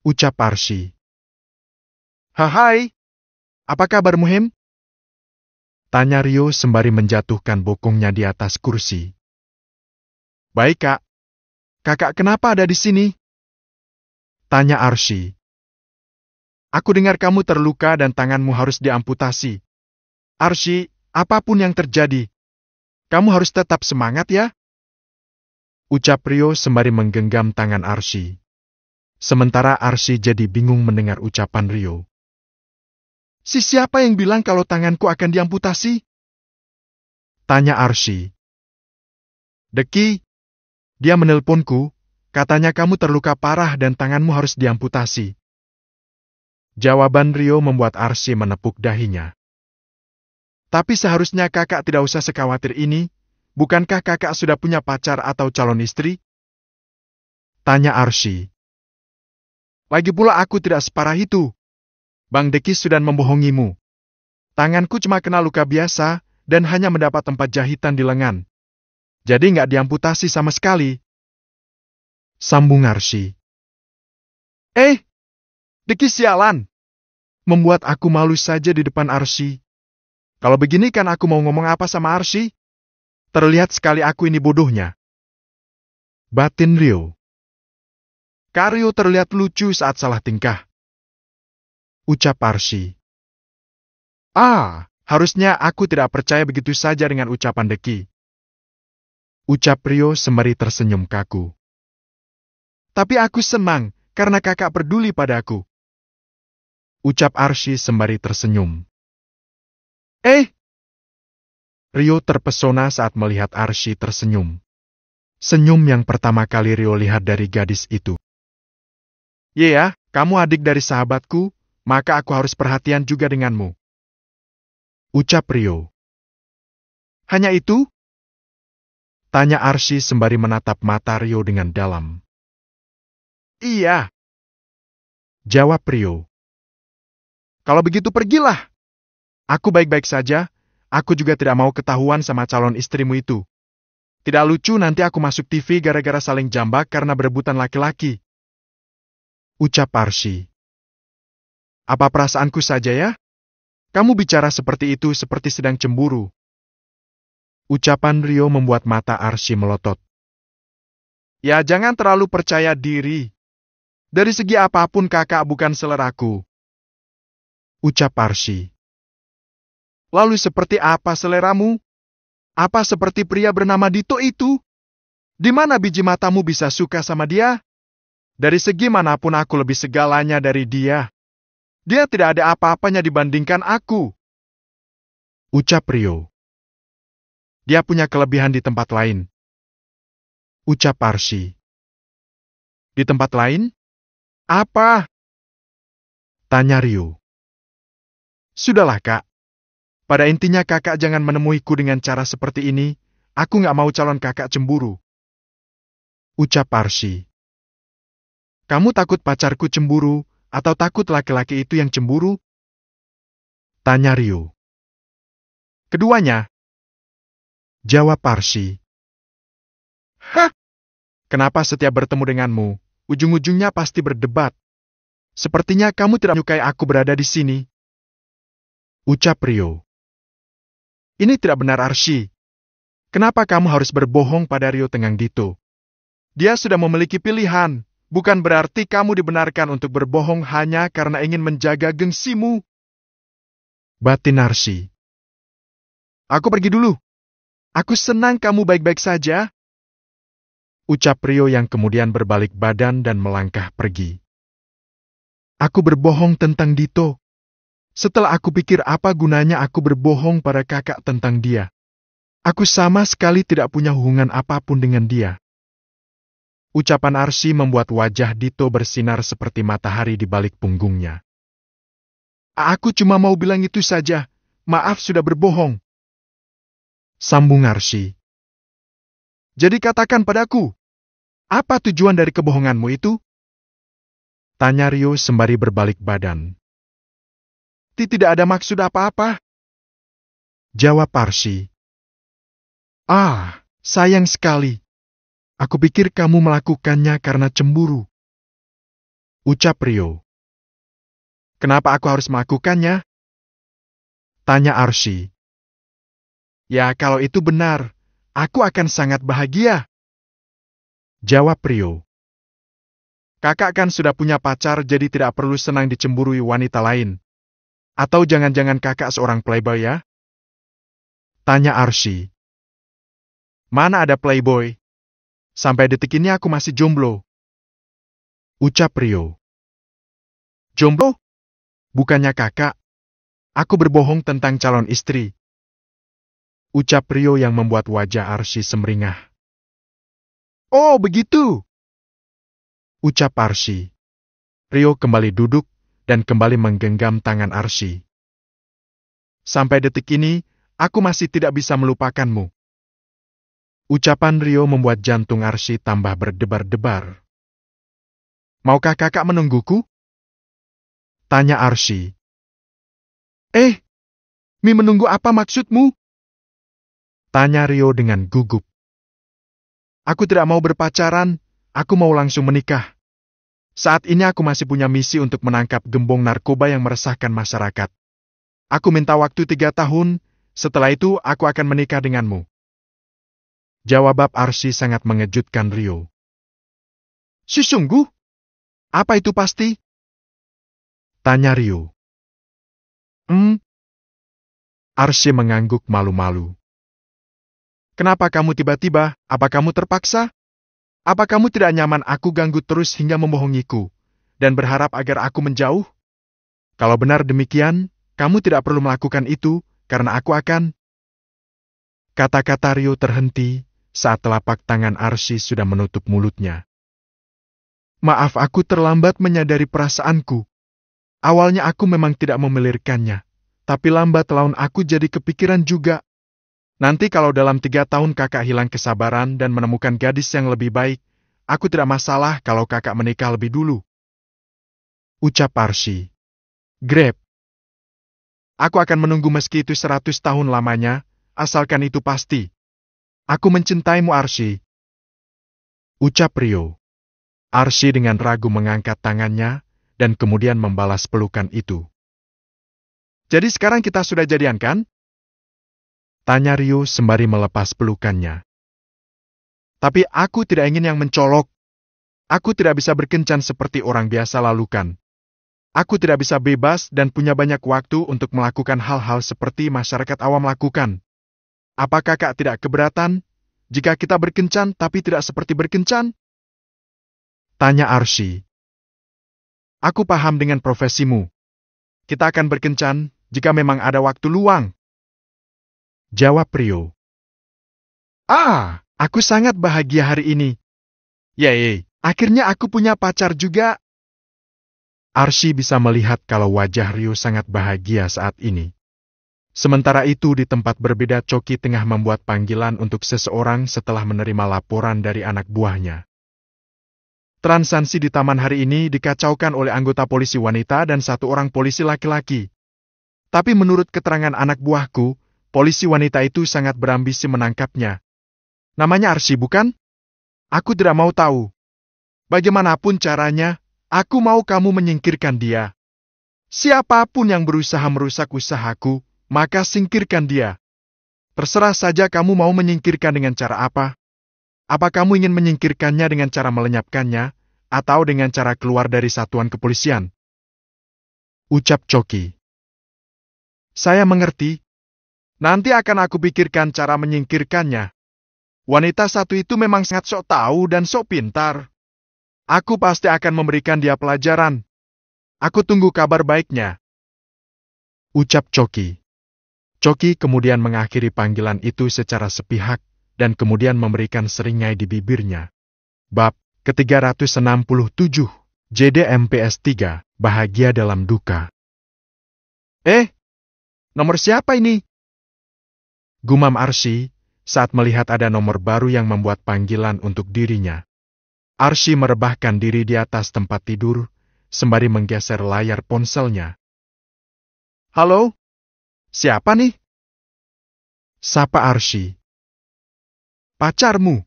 ucap Arshi. Hai, apa kabar Muhim? Tanya Rio sembari menjatuhkan bokongnya di atas kursi. Baik kak, kakak kenapa ada di sini? Tanya Arsi. Aku dengar kamu terluka dan tanganmu harus diamputasi. Arsi, apapun yang terjadi, kamu harus tetap semangat ya. Ucap Rio sembari menggenggam tangan Arsi. Sementara Arsi jadi bingung mendengar ucapan Rio. Si siapa yang bilang kalau tanganku akan diamputasi? Tanya Arsi. Deki, dia menelponku, katanya kamu terluka parah dan tanganmu harus diamputasi. Jawaban Rio membuat Arsi menepuk dahinya. Tapi seharusnya kakak tidak usah sekhawatir ini, bukankah kakak sudah punya pacar atau calon istri? Tanya Arsi. Lagi pula aku tidak separah itu. Bang Dekis sudah membohongimu. Tanganku cuma kena luka biasa dan hanya mendapat tempat jahitan di lengan. Jadi nggak diamputasi sama sekali. Sambung Arsi. Eh, Dekis sialan. Membuat aku malu saja di depan Arsi. Kalau begini kan aku mau ngomong apa sama Arsi? Terlihat sekali aku ini bodohnya. Batin Rio. Karyo terlihat lucu saat salah tingkah. Ucap Parsi. Ah, harusnya aku tidak percaya begitu saja dengan ucapan Deki. Ucap Rio semeri tersenyum kaku. Tapi aku senang karena kakak peduli padaku. Ucap Arsi sembari tersenyum. Eh! Rio terpesona saat melihat Arsi tersenyum. Senyum yang pertama kali Rio lihat dari gadis itu. Iya, kamu adik dari sahabatku, maka aku harus perhatian juga denganmu. Ucap Rio. Hanya itu? Tanya Arsi sembari menatap mata Rio dengan dalam. Iya. Jawab Rio. Kalau begitu pergilah. Aku baik-baik saja, aku juga tidak mau ketahuan sama calon istrimu itu. Tidak lucu nanti aku masuk TV gara-gara saling jambak karena berebutan laki-laki ucap Arshi. Apa perasaanku saja ya? Kamu bicara seperti itu seperti sedang cemburu. Ucapan Rio membuat mata Arshi melotot. Ya jangan terlalu percaya diri. Dari segi apapun kakak bukan seleraku. Ucap Arshi. Lalu seperti apa seleramu? Apa seperti pria bernama Dito itu? Di mana biji matamu bisa suka sama dia? Dari segi manapun aku lebih segalanya dari dia. Dia tidak ada apa-apanya dibandingkan aku. Ucap Rio. Dia punya kelebihan di tempat lain. Ucap Parsi. Di tempat lain? Apa? Tanya Rio. Sudahlah kak. Pada intinya kakak jangan menemuiku dengan cara seperti ini. Aku nggak mau calon kakak cemburu. Ucap Parsi. Kamu takut pacarku cemburu, atau takut laki-laki itu yang cemburu? Tanya Rio. Keduanya. Jawab Parsi. Hah? Kenapa setiap bertemu denganmu, ujung-ujungnya pasti berdebat? Sepertinya kamu tidak menyukai aku berada di sini. Ucap Rio. Ini tidak benar Arsi. Kenapa kamu harus berbohong pada Rio Tengang Dito? Dia sudah memiliki pilihan bukan berarti kamu dibenarkan untuk berbohong hanya karena ingin menjaga gengsimu. Batin Narsi Aku pergi dulu. Aku senang kamu baik-baik saja. Ucap Rio yang kemudian berbalik badan dan melangkah pergi. Aku berbohong tentang Dito. Setelah aku pikir apa gunanya aku berbohong pada kakak tentang dia. Aku sama sekali tidak punya hubungan apapun dengan dia. Ucapan Arsi membuat wajah Dito bersinar seperti matahari di balik punggungnya. Aku cuma mau bilang itu saja. Maaf sudah berbohong. Sambung Arsi. Jadi katakan padaku, apa tujuan dari kebohonganmu itu? Tanya Rio sembari berbalik badan. Ti tidak ada maksud apa-apa. Jawab Arsi. Ah, sayang sekali. Aku pikir kamu melakukannya karena cemburu. Ucap Rio. Kenapa aku harus melakukannya? Tanya Arsi. Ya kalau itu benar, aku akan sangat bahagia. Jawab Rio. Kakak kan sudah punya pacar jadi tidak perlu senang dicemburui wanita lain. Atau jangan-jangan kakak seorang playboy ya? Tanya Arsi. Mana ada playboy? Sampai detik ini aku masih jomblo. Ucap Rio. Jomblo? Bukannya kakak. Aku berbohong tentang calon istri. Ucap Rio yang membuat wajah Arsi semeringah. Oh, begitu! Ucap Arsi. Rio kembali duduk dan kembali menggenggam tangan Arsi. Sampai detik ini, aku masih tidak bisa melupakanmu. Ucapan Rio membuat jantung Arsi tambah berdebar-debar. Maukah kakak menungguku? Tanya Arsi. Eh, Mi menunggu apa maksudmu? Tanya Rio dengan gugup. Aku tidak mau berpacaran, aku mau langsung menikah. Saat ini aku masih punya misi untuk menangkap gembong narkoba yang meresahkan masyarakat. Aku minta waktu tiga tahun, setelah itu aku akan menikah denganmu. Jawab Arsi sangat mengejutkan Rio. Sesungguh? Apa itu pasti? Tanya Rio. Hmm? Arsi mengangguk malu-malu. Kenapa kamu tiba-tiba? Apa kamu terpaksa? Apa kamu tidak nyaman aku ganggu terus hingga membohongiku? Dan berharap agar aku menjauh? Kalau benar demikian, kamu tidak perlu melakukan itu, karena aku akan... Kata-kata Rio terhenti saat telapak tangan Arsi sudah menutup mulutnya. Maaf aku terlambat menyadari perasaanku. Awalnya aku memang tidak memelirkannya, tapi lambat laun aku jadi kepikiran juga. Nanti kalau dalam tiga tahun kakak hilang kesabaran dan menemukan gadis yang lebih baik, aku tidak masalah kalau kakak menikah lebih dulu. Ucap Arsi. Grab. Aku akan menunggu meski itu seratus tahun lamanya, asalkan itu pasti. Aku mencintaimu Arsi. Ucap Rio. Arsi dengan ragu mengangkat tangannya dan kemudian membalas pelukan itu. Jadi sekarang kita sudah jadian kan? Tanya Rio sembari melepas pelukannya. Tapi aku tidak ingin yang mencolok. Aku tidak bisa berkencan seperti orang biasa lalukan. Aku tidak bisa bebas dan punya banyak waktu untuk melakukan hal-hal seperti masyarakat awam lakukan. Apakah kak tidak keberatan jika kita berkencan tapi tidak seperti berkencan? Tanya Arsy. Aku paham dengan profesimu. Kita akan berkencan jika memang ada waktu luang. Jawab Rio. Ah, aku sangat bahagia hari ini. Yeay, akhirnya aku punya pacar juga. Arsy bisa melihat kalau wajah Rio sangat bahagia saat ini. Sementara itu di tempat berbeda Coki tengah membuat panggilan untuk seseorang setelah menerima laporan dari anak buahnya. Transansi di taman hari ini dikacaukan oleh anggota polisi wanita dan satu orang polisi laki-laki. Tapi menurut keterangan anak buahku, polisi wanita itu sangat berambisi menangkapnya. Namanya Arsi bukan? Aku tidak mau tahu. Bagaimanapun caranya, aku mau kamu menyingkirkan dia. Siapapun yang berusaha merusak usahaku, maka singkirkan dia. Terserah saja kamu mau menyingkirkan dengan cara apa. Apa kamu ingin menyingkirkannya dengan cara melenyapkannya, atau dengan cara keluar dari satuan kepolisian? Ucap Coki. Saya mengerti. Nanti akan aku pikirkan cara menyingkirkannya. Wanita satu itu memang sangat sok tahu dan sok pintar. Aku pasti akan memberikan dia pelajaran. Aku tunggu kabar baiknya. Ucap Coki. Coki kemudian mengakhiri panggilan itu secara sepihak, dan kemudian memberikan seringai di bibirnya. Bab 367 JDMPS 3 Bahagia dalam Duka Eh, nomor siapa ini? Gumam Arsi saat melihat ada nomor baru yang membuat panggilan untuk dirinya. Arsi merebahkan diri di atas tempat tidur, sembari menggeser layar ponselnya. Halo? Siapa nih? Sapa Arshi. Pacarmu.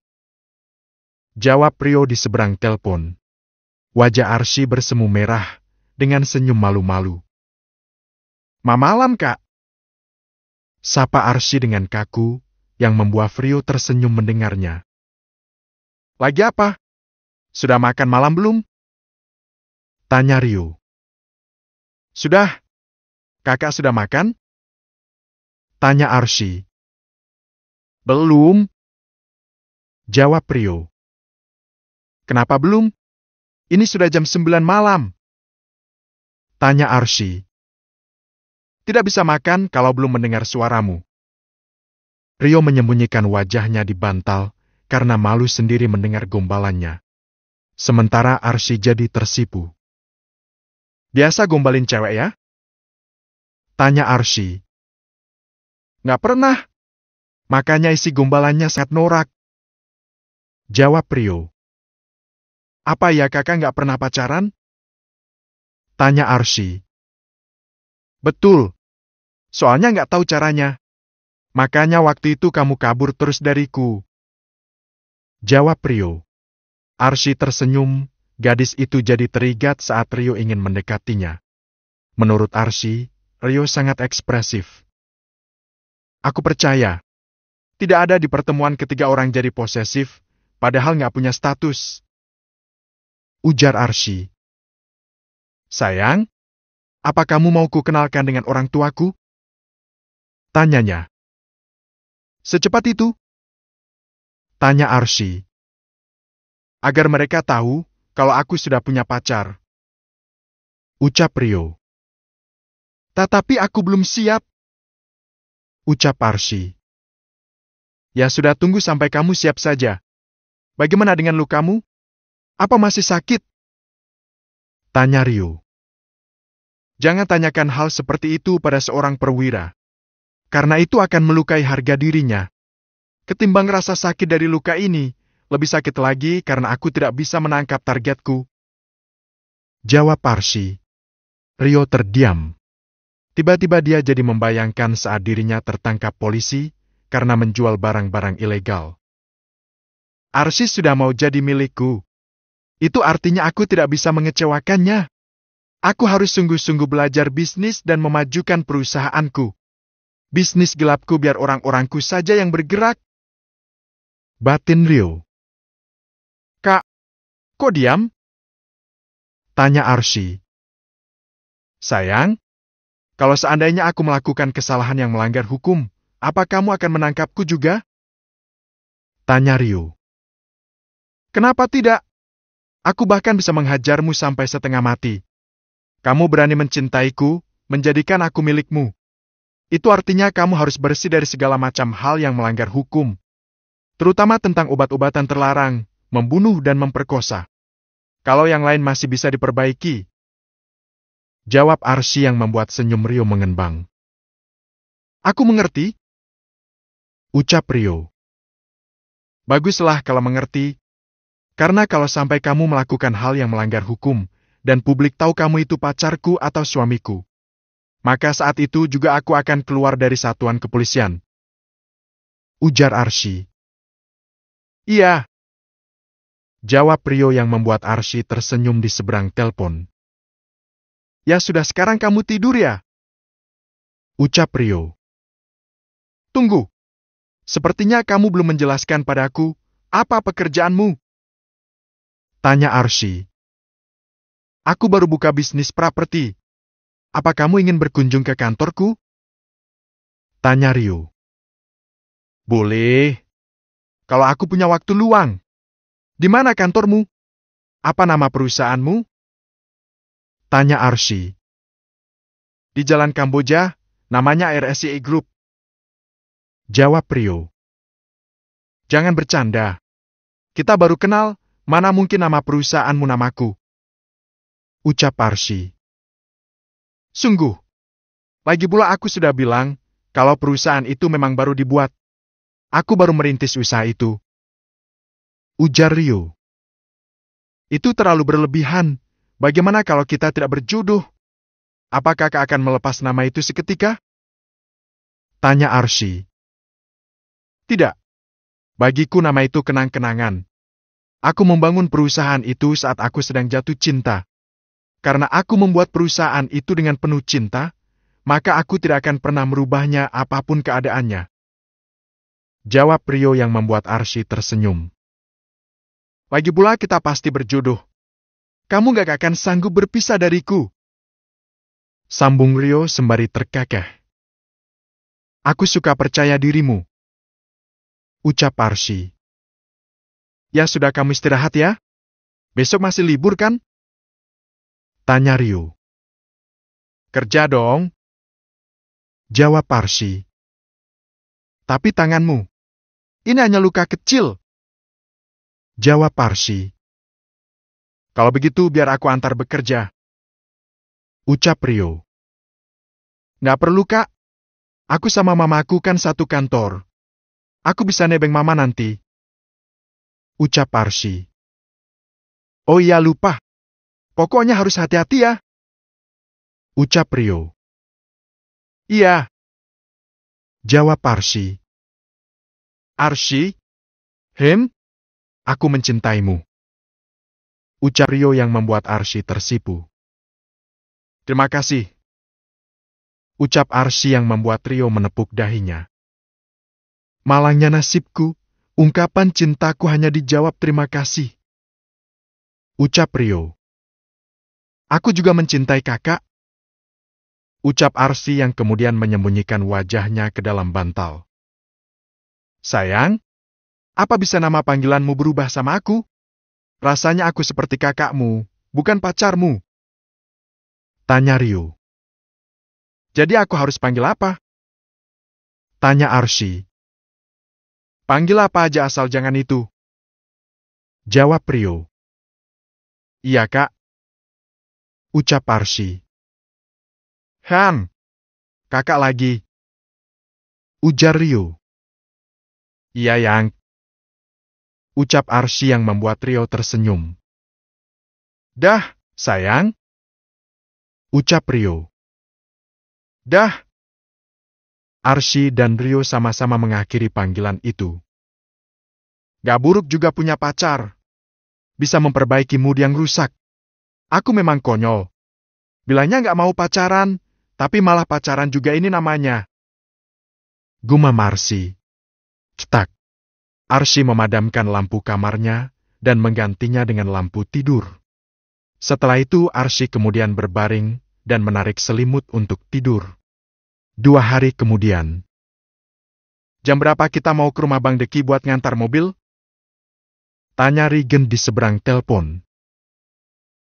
Jawab Rio di seberang telepon. Wajah Arshi bersemu merah dengan senyum malu-malu. malam Kak. Sapa Arshi dengan kaku yang membuat Rio tersenyum mendengarnya. Lagi apa? Sudah makan malam belum? Tanya Rio. Sudah. Kakak sudah makan? Tanya Arsi. Belum. Jawab Rio. Kenapa belum? Ini sudah jam 9 malam. Tanya Arsi. Tidak bisa makan kalau belum mendengar suaramu. Rio menyembunyikan wajahnya di bantal karena malu sendiri mendengar gombalannya. Sementara Arsi jadi tersipu. Biasa gombalin cewek ya? Tanya Arsi. Nggak pernah. Makanya isi gombalannya sangat norak. Jawab Rio. Apa ya kakak nggak pernah pacaran? Tanya Arsi. Betul. Soalnya nggak tahu caranya. Makanya waktu itu kamu kabur terus dariku. Jawab Rio. Arsi tersenyum, gadis itu jadi terigat saat Rio ingin mendekatinya. Menurut Arsi, Rio sangat ekspresif. Aku percaya. Tidak ada di pertemuan ketiga orang jadi posesif, padahal nggak punya status. Ujar Arsi. Sayang, apa kamu mau ku kenalkan dengan orang tuaku? Tanyanya. Secepat itu? Tanya Arsi. Agar mereka tahu kalau aku sudah punya pacar. Ucap Rio. Tetapi aku belum siap ucap Parsi. Ya sudah tunggu sampai kamu siap saja. Bagaimana dengan lukamu? Apa masih sakit? Tanya Rio. Jangan tanyakan hal seperti itu pada seorang perwira. Karena itu akan melukai harga dirinya. Ketimbang rasa sakit dari luka ini, lebih sakit lagi karena aku tidak bisa menangkap targetku. Jawab Parsi. Rio terdiam. Tiba-tiba dia jadi membayangkan saat dirinya tertangkap polisi karena menjual barang-barang ilegal. Arsis sudah mau jadi milikku. Itu artinya aku tidak bisa mengecewakannya. Aku harus sungguh-sungguh belajar bisnis dan memajukan perusahaanku. Bisnis gelapku biar orang-orangku saja yang bergerak. Batin Rio. Kak, kok diam? Tanya Arsi. Sayang, kalau seandainya aku melakukan kesalahan yang melanggar hukum, apa kamu akan menangkapku juga? Tanya Ryu. Kenapa tidak? Aku bahkan bisa menghajarmu sampai setengah mati. Kamu berani mencintaiku, menjadikan aku milikmu. Itu artinya kamu harus bersih dari segala macam hal yang melanggar hukum. Terutama tentang obat-obatan terlarang, membunuh dan memperkosa. Kalau yang lain masih bisa diperbaiki, Jawab Arsi yang membuat senyum Rio mengembang. Aku mengerti. Ucap Rio. Baguslah kalau mengerti. Karena kalau sampai kamu melakukan hal yang melanggar hukum, dan publik tahu kamu itu pacarku atau suamiku, maka saat itu juga aku akan keluar dari satuan kepolisian. Ujar Arsi. Iya. Jawab Rio yang membuat Arsi tersenyum di seberang telepon. Ya sudah sekarang kamu tidur ya. Ucap Rio. Tunggu. Sepertinya kamu belum menjelaskan padaku apa pekerjaanmu. Tanya Arshi. Aku baru buka bisnis properti. Apa kamu ingin berkunjung ke kantorku? Tanya Rio. Boleh. Kalau aku punya waktu luang. Di mana kantormu? Apa nama perusahaanmu? Tanya Arsi. Di Jalan Kamboja, namanya RSCA Group. Jawab Rio. Jangan bercanda. Kita baru kenal, mana mungkin nama perusahaanmu namaku? Ucap Arsi. Sungguh. Lagi pula aku sudah bilang, kalau perusahaan itu memang baru dibuat. Aku baru merintis usaha itu. Ujar Rio. Itu terlalu berlebihan, Bagaimana kalau kita tidak berjuduh? Apakah kakak akan melepas nama itu seketika? Tanya Arshi. Tidak. Bagiku nama itu kenang-kenangan. Aku membangun perusahaan itu saat aku sedang jatuh cinta. Karena aku membuat perusahaan itu dengan penuh cinta, maka aku tidak akan pernah merubahnya apapun keadaannya. Jawab Rio yang membuat Arshi tersenyum. Lagi pula kita pasti berjodoh. Kamu gak akan sanggup berpisah dariku. Sambung Rio sembari terkakah. Aku suka percaya dirimu. Ucap Arsi. Ya sudah kamu istirahat ya. Besok masih libur kan? Tanya Rio. Kerja dong. Jawab Parsi. Tapi tanganmu. Ini hanya luka kecil. Jawab Parsi. Kalau begitu biar aku antar bekerja. Ucap Rio. Nggak perlu, Kak. Aku sama mamaku kan satu kantor. Aku bisa nebeng mama nanti. Ucap Arsi. Oh iya lupa. Pokoknya harus hati-hati ya. Ucap Rio. Iya. Jawab Arsi. Arsi? Hem? Aku mencintaimu. Ucap Rio yang membuat Arsi tersipu. Terima kasih. Ucap Arsi yang membuat Rio menepuk dahinya. Malangnya nasibku, ungkapan cintaku hanya dijawab terima kasih. Ucap Rio. Aku juga mencintai kakak. Ucap Arsi yang kemudian menyembunyikan wajahnya ke dalam bantal. Sayang, apa bisa nama panggilanmu berubah sama aku? Rasanya aku seperti kakakmu, bukan pacarmu. Tanya Rio. Jadi aku harus panggil apa? Tanya Arshi. Panggil apa aja asal jangan itu. Jawab Rio. Iya kak. Ucap Arshi. Han, kakak lagi. Ujar Rio. Iya yang, ucap Arsi yang membuat Rio tersenyum. Dah, sayang. Ucap Rio. Dah. Arsi dan Rio sama-sama mengakhiri panggilan itu. Gak buruk juga punya pacar. Bisa memperbaiki mood yang rusak. Aku memang konyol. Bilangnya gak mau pacaran, tapi malah pacaran juga ini namanya. Guma Marsi. Cetak. Arsi memadamkan lampu kamarnya dan menggantinya dengan lampu tidur. Setelah itu Arsi kemudian berbaring dan menarik selimut untuk tidur. Dua hari kemudian. Jam berapa kita mau ke rumah Bang Deki buat ngantar mobil? Tanya Regen di seberang telepon.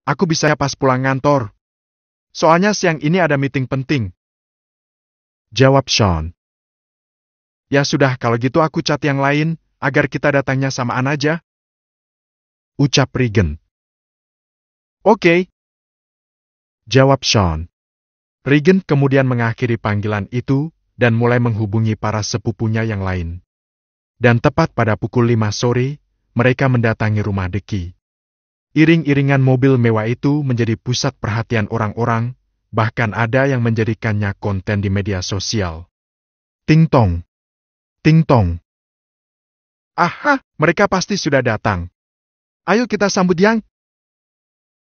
Aku bisa ya pas pulang ngantor. Soalnya siang ini ada meeting penting. Jawab Sean. Ya sudah kalau gitu aku cat yang lain, agar kita datangnya samaan aja? Ucap Regan. Oke. Okay. Jawab Sean. Regan kemudian mengakhiri panggilan itu dan mulai menghubungi para sepupunya yang lain. Dan tepat pada pukul 5 sore, mereka mendatangi rumah Deki. Iring-iringan mobil mewah itu menjadi pusat perhatian orang-orang, bahkan ada yang menjadikannya konten di media sosial. Ting tong. Ting tong. Aha, mereka pasti sudah datang. Ayo kita sambut yang...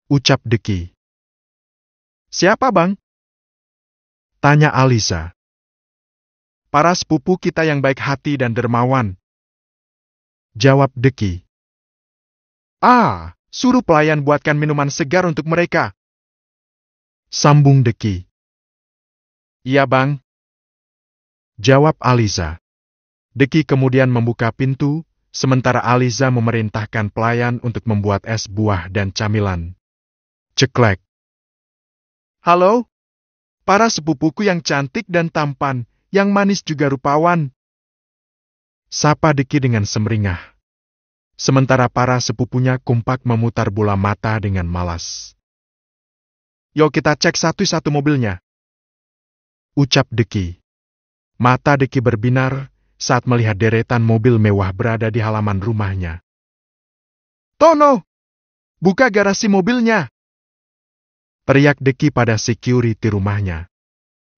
Ucap Deki. Siapa bang? Tanya Alisa. Para sepupu kita yang baik hati dan dermawan. Jawab Deki. Ah, suruh pelayan buatkan minuman segar untuk mereka. Sambung Deki. Iya bang. Jawab Alisa. Deki kemudian membuka pintu, sementara Aliza memerintahkan pelayan untuk membuat es buah dan camilan. Ceklek. Halo? Para sepupuku yang cantik dan tampan, yang manis juga rupawan. Sapa Deki dengan semeringah. Sementara para sepupunya kumpak memutar bola mata dengan malas. Yo kita cek satu-satu mobilnya. Ucap Deki. Mata Deki berbinar, saat melihat deretan mobil mewah berada di halaman rumahnya. Tono! Buka garasi mobilnya! Teriak Deki pada security rumahnya.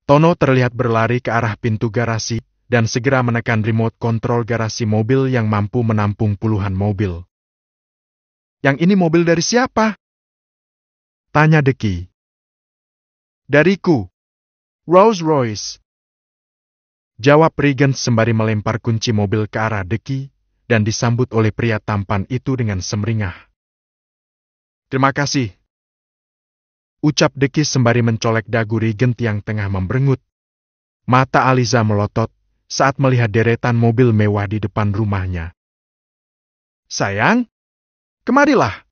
Tono terlihat berlari ke arah pintu garasi dan segera menekan remote kontrol garasi mobil yang mampu menampung puluhan mobil. Yang ini mobil dari siapa? Tanya Deki. Dariku. Rolls Royce. Jawab Regan sembari melempar kunci mobil ke arah Deki, dan disambut oleh pria tampan itu dengan semeringah. Terima kasih. Ucap Deki sembari mencolek dagu Regan yang tengah memberengut. Mata Aliza melotot saat melihat deretan mobil mewah di depan rumahnya. Sayang, kemarilah.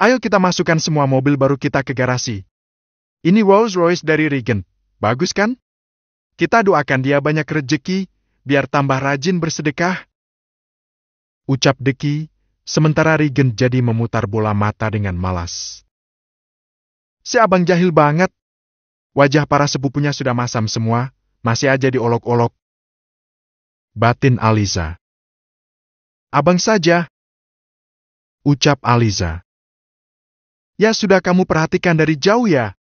Ayo kita masukkan semua mobil baru kita ke garasi. Ini Rolls Royce dari Regan. Bagus kan? Kita doakan dia banyak rezeki, biar tambah rajin bersedekah. Ucap Deki, sementara Regen jadi memutar bola mata dengan malas. Si abang jahil banget. Wajah para sepupunya sudah masam semua, masih aja diolok-olok. Batin Aliza. Abang saja. Ucap Aliza. Ya sudah kamu perhatikan dari jauh ya.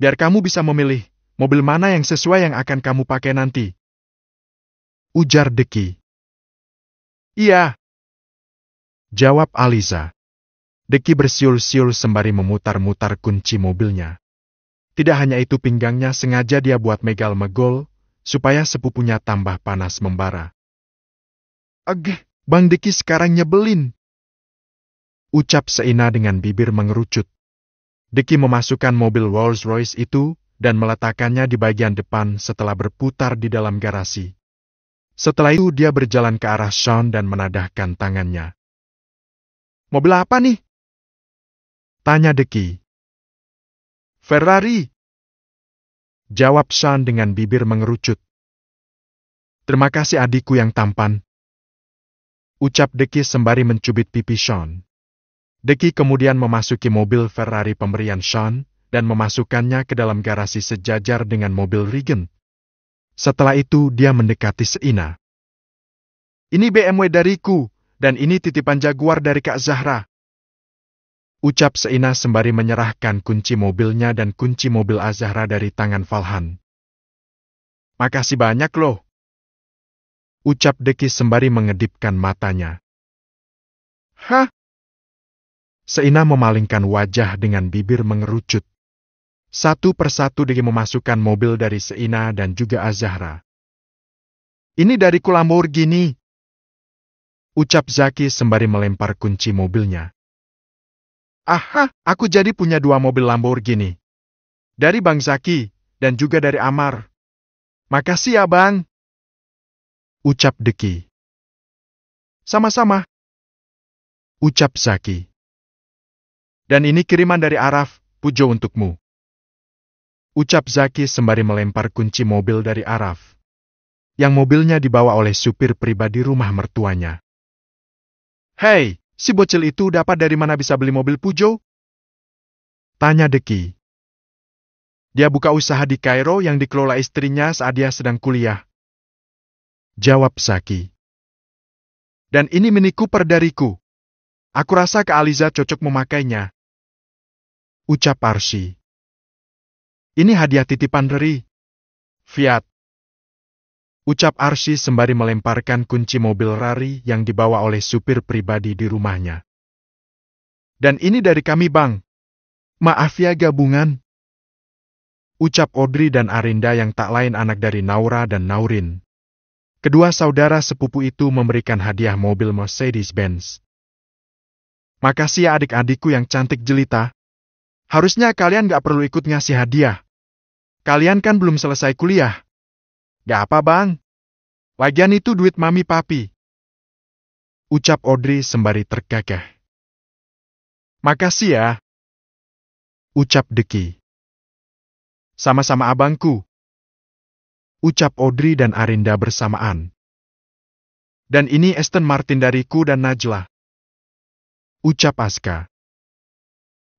Biar kamu bisa memilih. Mobil mana yang sesuai yang akan kamu pakai nanti? Ujar Deki. Iya. Jawab Aliza. Deki bersiul-siul sembari memutar-mutar kunci mobilnya. Tidak hanya itu pinggangnya sengaja dia buat megal-megol, supaya sepupunya tambah panas membara. Agh, Bang Deki sekarang nyebelin. Ucap Seina dengan bibir mengerucut. Deki memasukkan mobil Rolls Royce itu dan meletakkannya di bagian depan setelah berputar di dalam garasi. Setelah itu dia berjalan ke arah Sean dan menadahkan tangannya. Mobil apa nih? Tanya Deki. Ferrari. Jawab Sean dengan bibir mengerucut. Terima kasih adikku yang tampan. Ucap Deki sembari mencubit pipi Sean. Deki kemudian memasuki mobil Ferrari pemberian Sean dan memasukkannya ke dalam garasi sejajar dengan mobil Regent. Setelah itu dia mendekati Seina. Ini BMW dariku, dan ini titipan Jaguar dari Kak Zahra. Ucap Seina sembari menyerahkan kunci mobilnya dan kunci mobil Azahra dari tangan Falhan. Makasih banyak loh. Ucap Deki sembari mengedipkan matanya. Hah? Seina memalingkan wajah dengan bibir mengerucut. Satu persatu dia memasukkan mobil dari Seina dan juga Azahra. Ini dari Kulamur Lamborghini. Ucap Zaki sembari melempar kunci mobilnya. Aha, aku jadi punya dua mobil Lamborghini. Dari Bang Zaki dan juga dari Amar. Makasih ya Bang. Ucap Deki. Sama-sama. Ucap Zaki. Dan ini kiriman dari Araf, Pujo untukmu. Ucap Zaki sembari melempar kunci mobil dari Araf. Yang mobilnya dibawa oleh supir pribadi rumah mertuanya. Hei, si bocil itu dapat dari mana bisa beli mobil Pujo? Tanya Deki. Dia buka usaha di Kairo yang dikelola istrinya saat dia sedang kuliah. Jawab Zaki. Dan ini Mini Cooper dariku. Aku rasa ke Aliza cocok memakainya. Ucap Parsi. Ini hadiah titipan dari Fiat. Ucap Arsi sembari melemparkan kunci mobil Rari yang dibawa oleh supir pribadi di rumahnya. Dan ini dari kami, Bang. Maaf ya gabungan. Ucap Audrey dan Arinda yang tak lain anak dari Naura dan Naurin. Kedua saudara sepupu itu memberikan hadiah mobil Mercedes-Benz. Makasih ya adik-adikku yang cantik jelita. Harusnya kalian gak perlu ikut ngasih hadiah. Kalian kan belum selesai kuliah. Gak apa, Bang. Lagian itu duit mami papi. Ucap Audrey sembari tergagah. Makasih ya. Ucap Deki. Sama-sama abangku. Ucap Audrey dan Arinda bersamaan. Dan ini Aston Martin dariku dan Najla. Ucap Aska.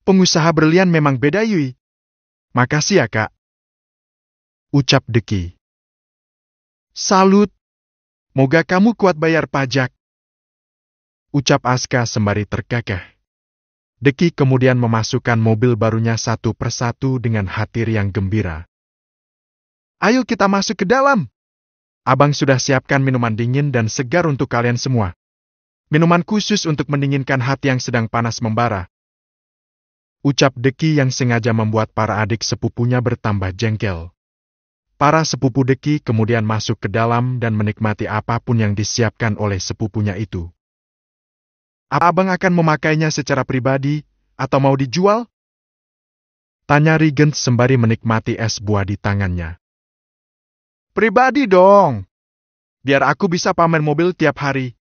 Pengusaha berlian memang beda Yui. Makasih ya kak ucap Deki. Salut! Moga kamu kuat bayar pajak. Ucap Aska sembari terkekeh. Deki kemudian memasukkan mobil barunya satu persatu dengan hati yang gembira. Ayo kita masuk ke dalam. Abang sudah siapkan minuman dingin dan segar untuk kalian semua. Minuman khusus untuk mendinginkan hati yang sedang panas membara. Ucap Deki yang sengaja membuat para adik sepupunya bertambah jengkel. Para sepupu Deki kemudian masuk ke dalam dan menikmati apapun yang disiapkan oleh sepupunya itu. Abang akan memakainya secara pribadi, atau mau dijual? Tanya Regent sembari menikmati es buah di tangannya. Pribadi dong! Biar aku bisa pamer mobil tiap hari.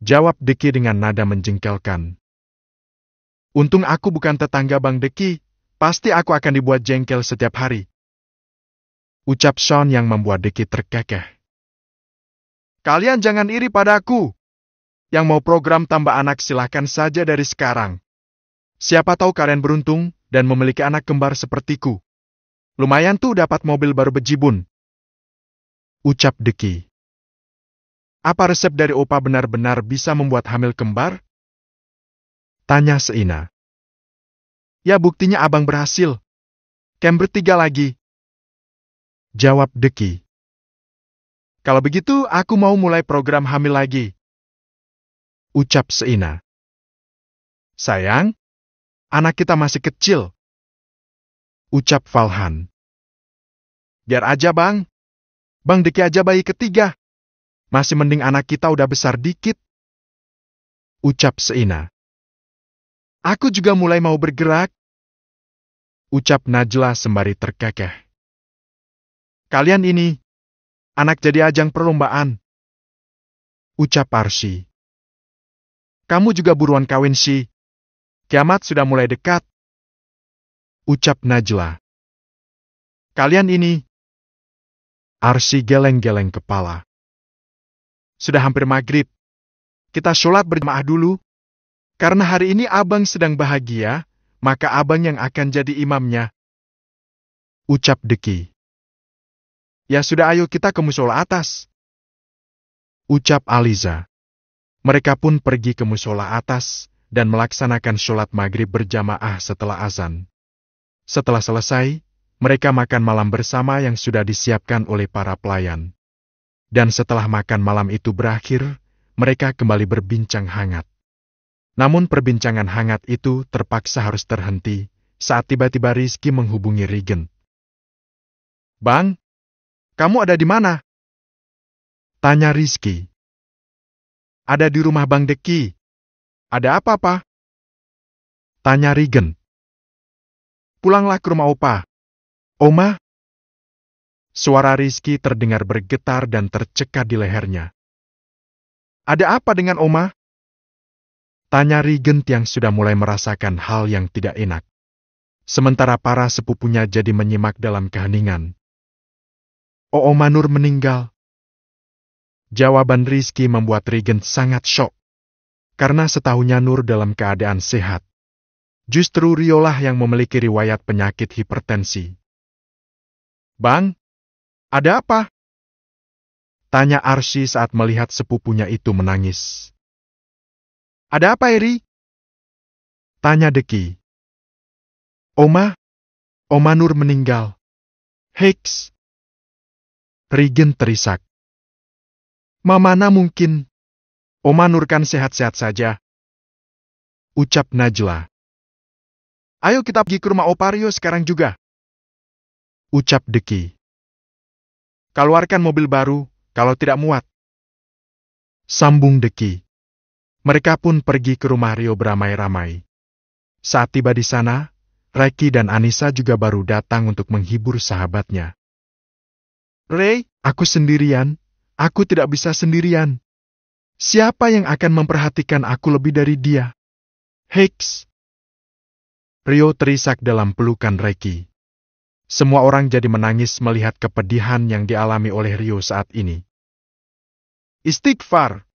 Jawab Deki dengan nada menjengkelkan. Untung aku bukan tetangga Bang Deki, pasti aku akan dibuat jengkel setiap hari. Ucap Sean yang membuat Deki terkekeh. Kalian jangan iri padaku. Yang mau program tambah anak silahkan saja dari sekarang. Siapa tahu kalian beruntung dan memiliki anak kembar sepertiku. Lumayan tuh dapat mobil baru bejibun. Ucap Deki. Apa resep dari Opa benar-benar bisa membuat hamil kembar? Tanya Seina. Ya buktinya abang berhasil. Kem bertiga lagi jawab Deki. Kalau begitu, aku mau mulai program hamil lagi. Ucap Seina. Sayang, anak kita masih kecil. Ucap Falhan. Biar aja bang. Bang Deki aja bayi ketiga. Masih mending anak kita udah besar dikit. Ucap Seina. Aku juga mulai mau bergerak. Ucap Najla sembari terkekeh. Kalian ini, anak jadi ajang perlombaan. Ucap Parsi. Kamu juga buruan kawin sih. Kiamat sudah mulai dekat. Ucap Najla. Kalian ini. Arsi geleng-geleng kepala. Sudah hampir maghrib. Kita sholat berjamaah dulu. Karena hari ini abang sedang bahagia, maka abang yang akan jadi imamnya. Ucap Deki. Ya sudah ayo kita ke musola atas. Ucap Aliza. Mereka pun pergi ke musola atas dan melaksanakan sholat maghrib berjamaah setelah azan. Setelah selesai, mereka makan malam bersama yang sudah disiapkan oleh para pelayan. Dan setelah makan malam itu berakhir, mereka kembali berbincang hangat. Namun perbincangan hangat itu terpaksa harus terhenti saat tiba-tiba Rizky menghubungi Regen. Bang, kamu ada di mana? Tanya Rizky. Ada di rumah Bang Deki. Ada apa, Pak? Tanya Regen. Pulanglah ke rumah Opa. Oma? Suara Rizky terdengar bergetar dan tercekat di lehernya. Ada apa dengan Oma? Tanya Regent yang sudah mulai merasakan hal yang tidak enak. Sementara para sepupunya jadi menyimak dalam keheningan. Oo oh, oh, Manur meninggal. Jawaban Rizky membuat Regent sangat shock. Karena setahunya Nur dalam keadaan sehat. Justru Riolah yang memiliki riwayat penyakit hipertensi. Bang, ada apa? Tanya Arsi saat melihat sepupunya itu menangis. Ada apa, Eri? Tanya Deki. Oma, Oma Nur meninggal. Heks, Rigen terisak. Mamana mungkin. Oma Nurkan sehat-sehat saja. Ucap Najla. Ayo kita pergi ke rumah Opario sekarang juga. Ucap Deki. Keluarkan mobil baru, kalau tidak muat. Sambung Deki. Mereka pun pergi ke rumah Rio beramai-ramai. Saat tiba di sana, Reki dan Anissa juga baru datang untuk menghibur sahabatnya. Ray, aku sendirian. Aku tidak bisa sendirian. Siapa yang akan memperhatikan aku lebih dari dia? Hicks. Rio terisak dalam pelukan Reki. Semua orang jadi menangis melihat kepedihan yang dialami oleh Rio saat ini. Istighfar.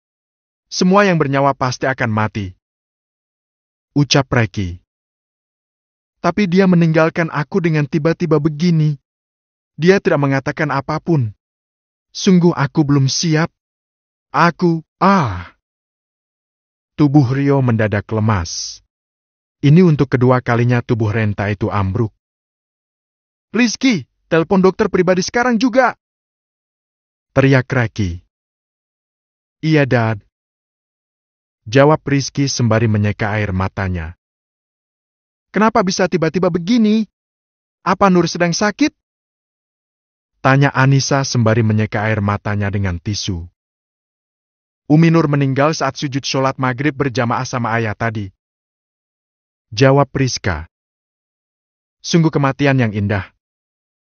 Semua yang bernyawa pasti akan mati. Ucap Reki. Tapi dia meninggalkan aku dengan tiba-tiba begini. Dia tidak mengatakan apapun. Sungguh aku belum siap. Aku, ah. Tubuh Rio mendadak lemas. Ini untuk kedua kalinya tubuh Renta itu ambruk. Rizky, telepon dokter pribadi sekarang juga. Teriak Raki. Iya, Dad. Jawab Rizky sembari menyeka air matanya. Kenapa bisa tiba-tiba begini? Apa Nur sedang sakit? Tanya Anissa sembari menyeka air matanya dengan tisu. Uminur meninggal saat sujud sholat maghrib berjamaah sama ayah tadi. Jawab Priska. Sungguh kematian yang indah.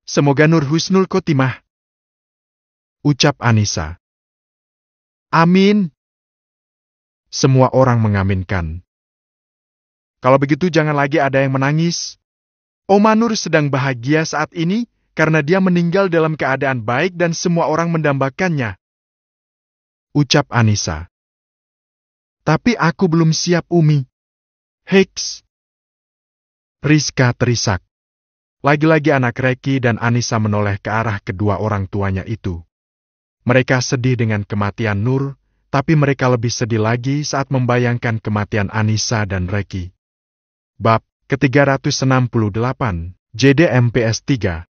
Semoga Nur Husnul kotimah. Ucap Anissa. Amin. Semua orang mengaminkan. Kalau begitu jangan lagi ada yang menangis. Oma Nur sedang bahagia saat ini karena dia meninggal dalam keadaan baik dan semua orang mendambakannya. Ucap Anissa. Tapi aku belum siap Umi. Heks. Rizka terisak. Lagi-lagi anak Reki dan Anissa menoleh ke arah kedua orang tuanya itu. Mereka sedih dengan kematian Nur, tapi mereka lebih sedih lagi saat membayangkan kematian Anissa dan Reki. Bab ke-368 JDMPS 3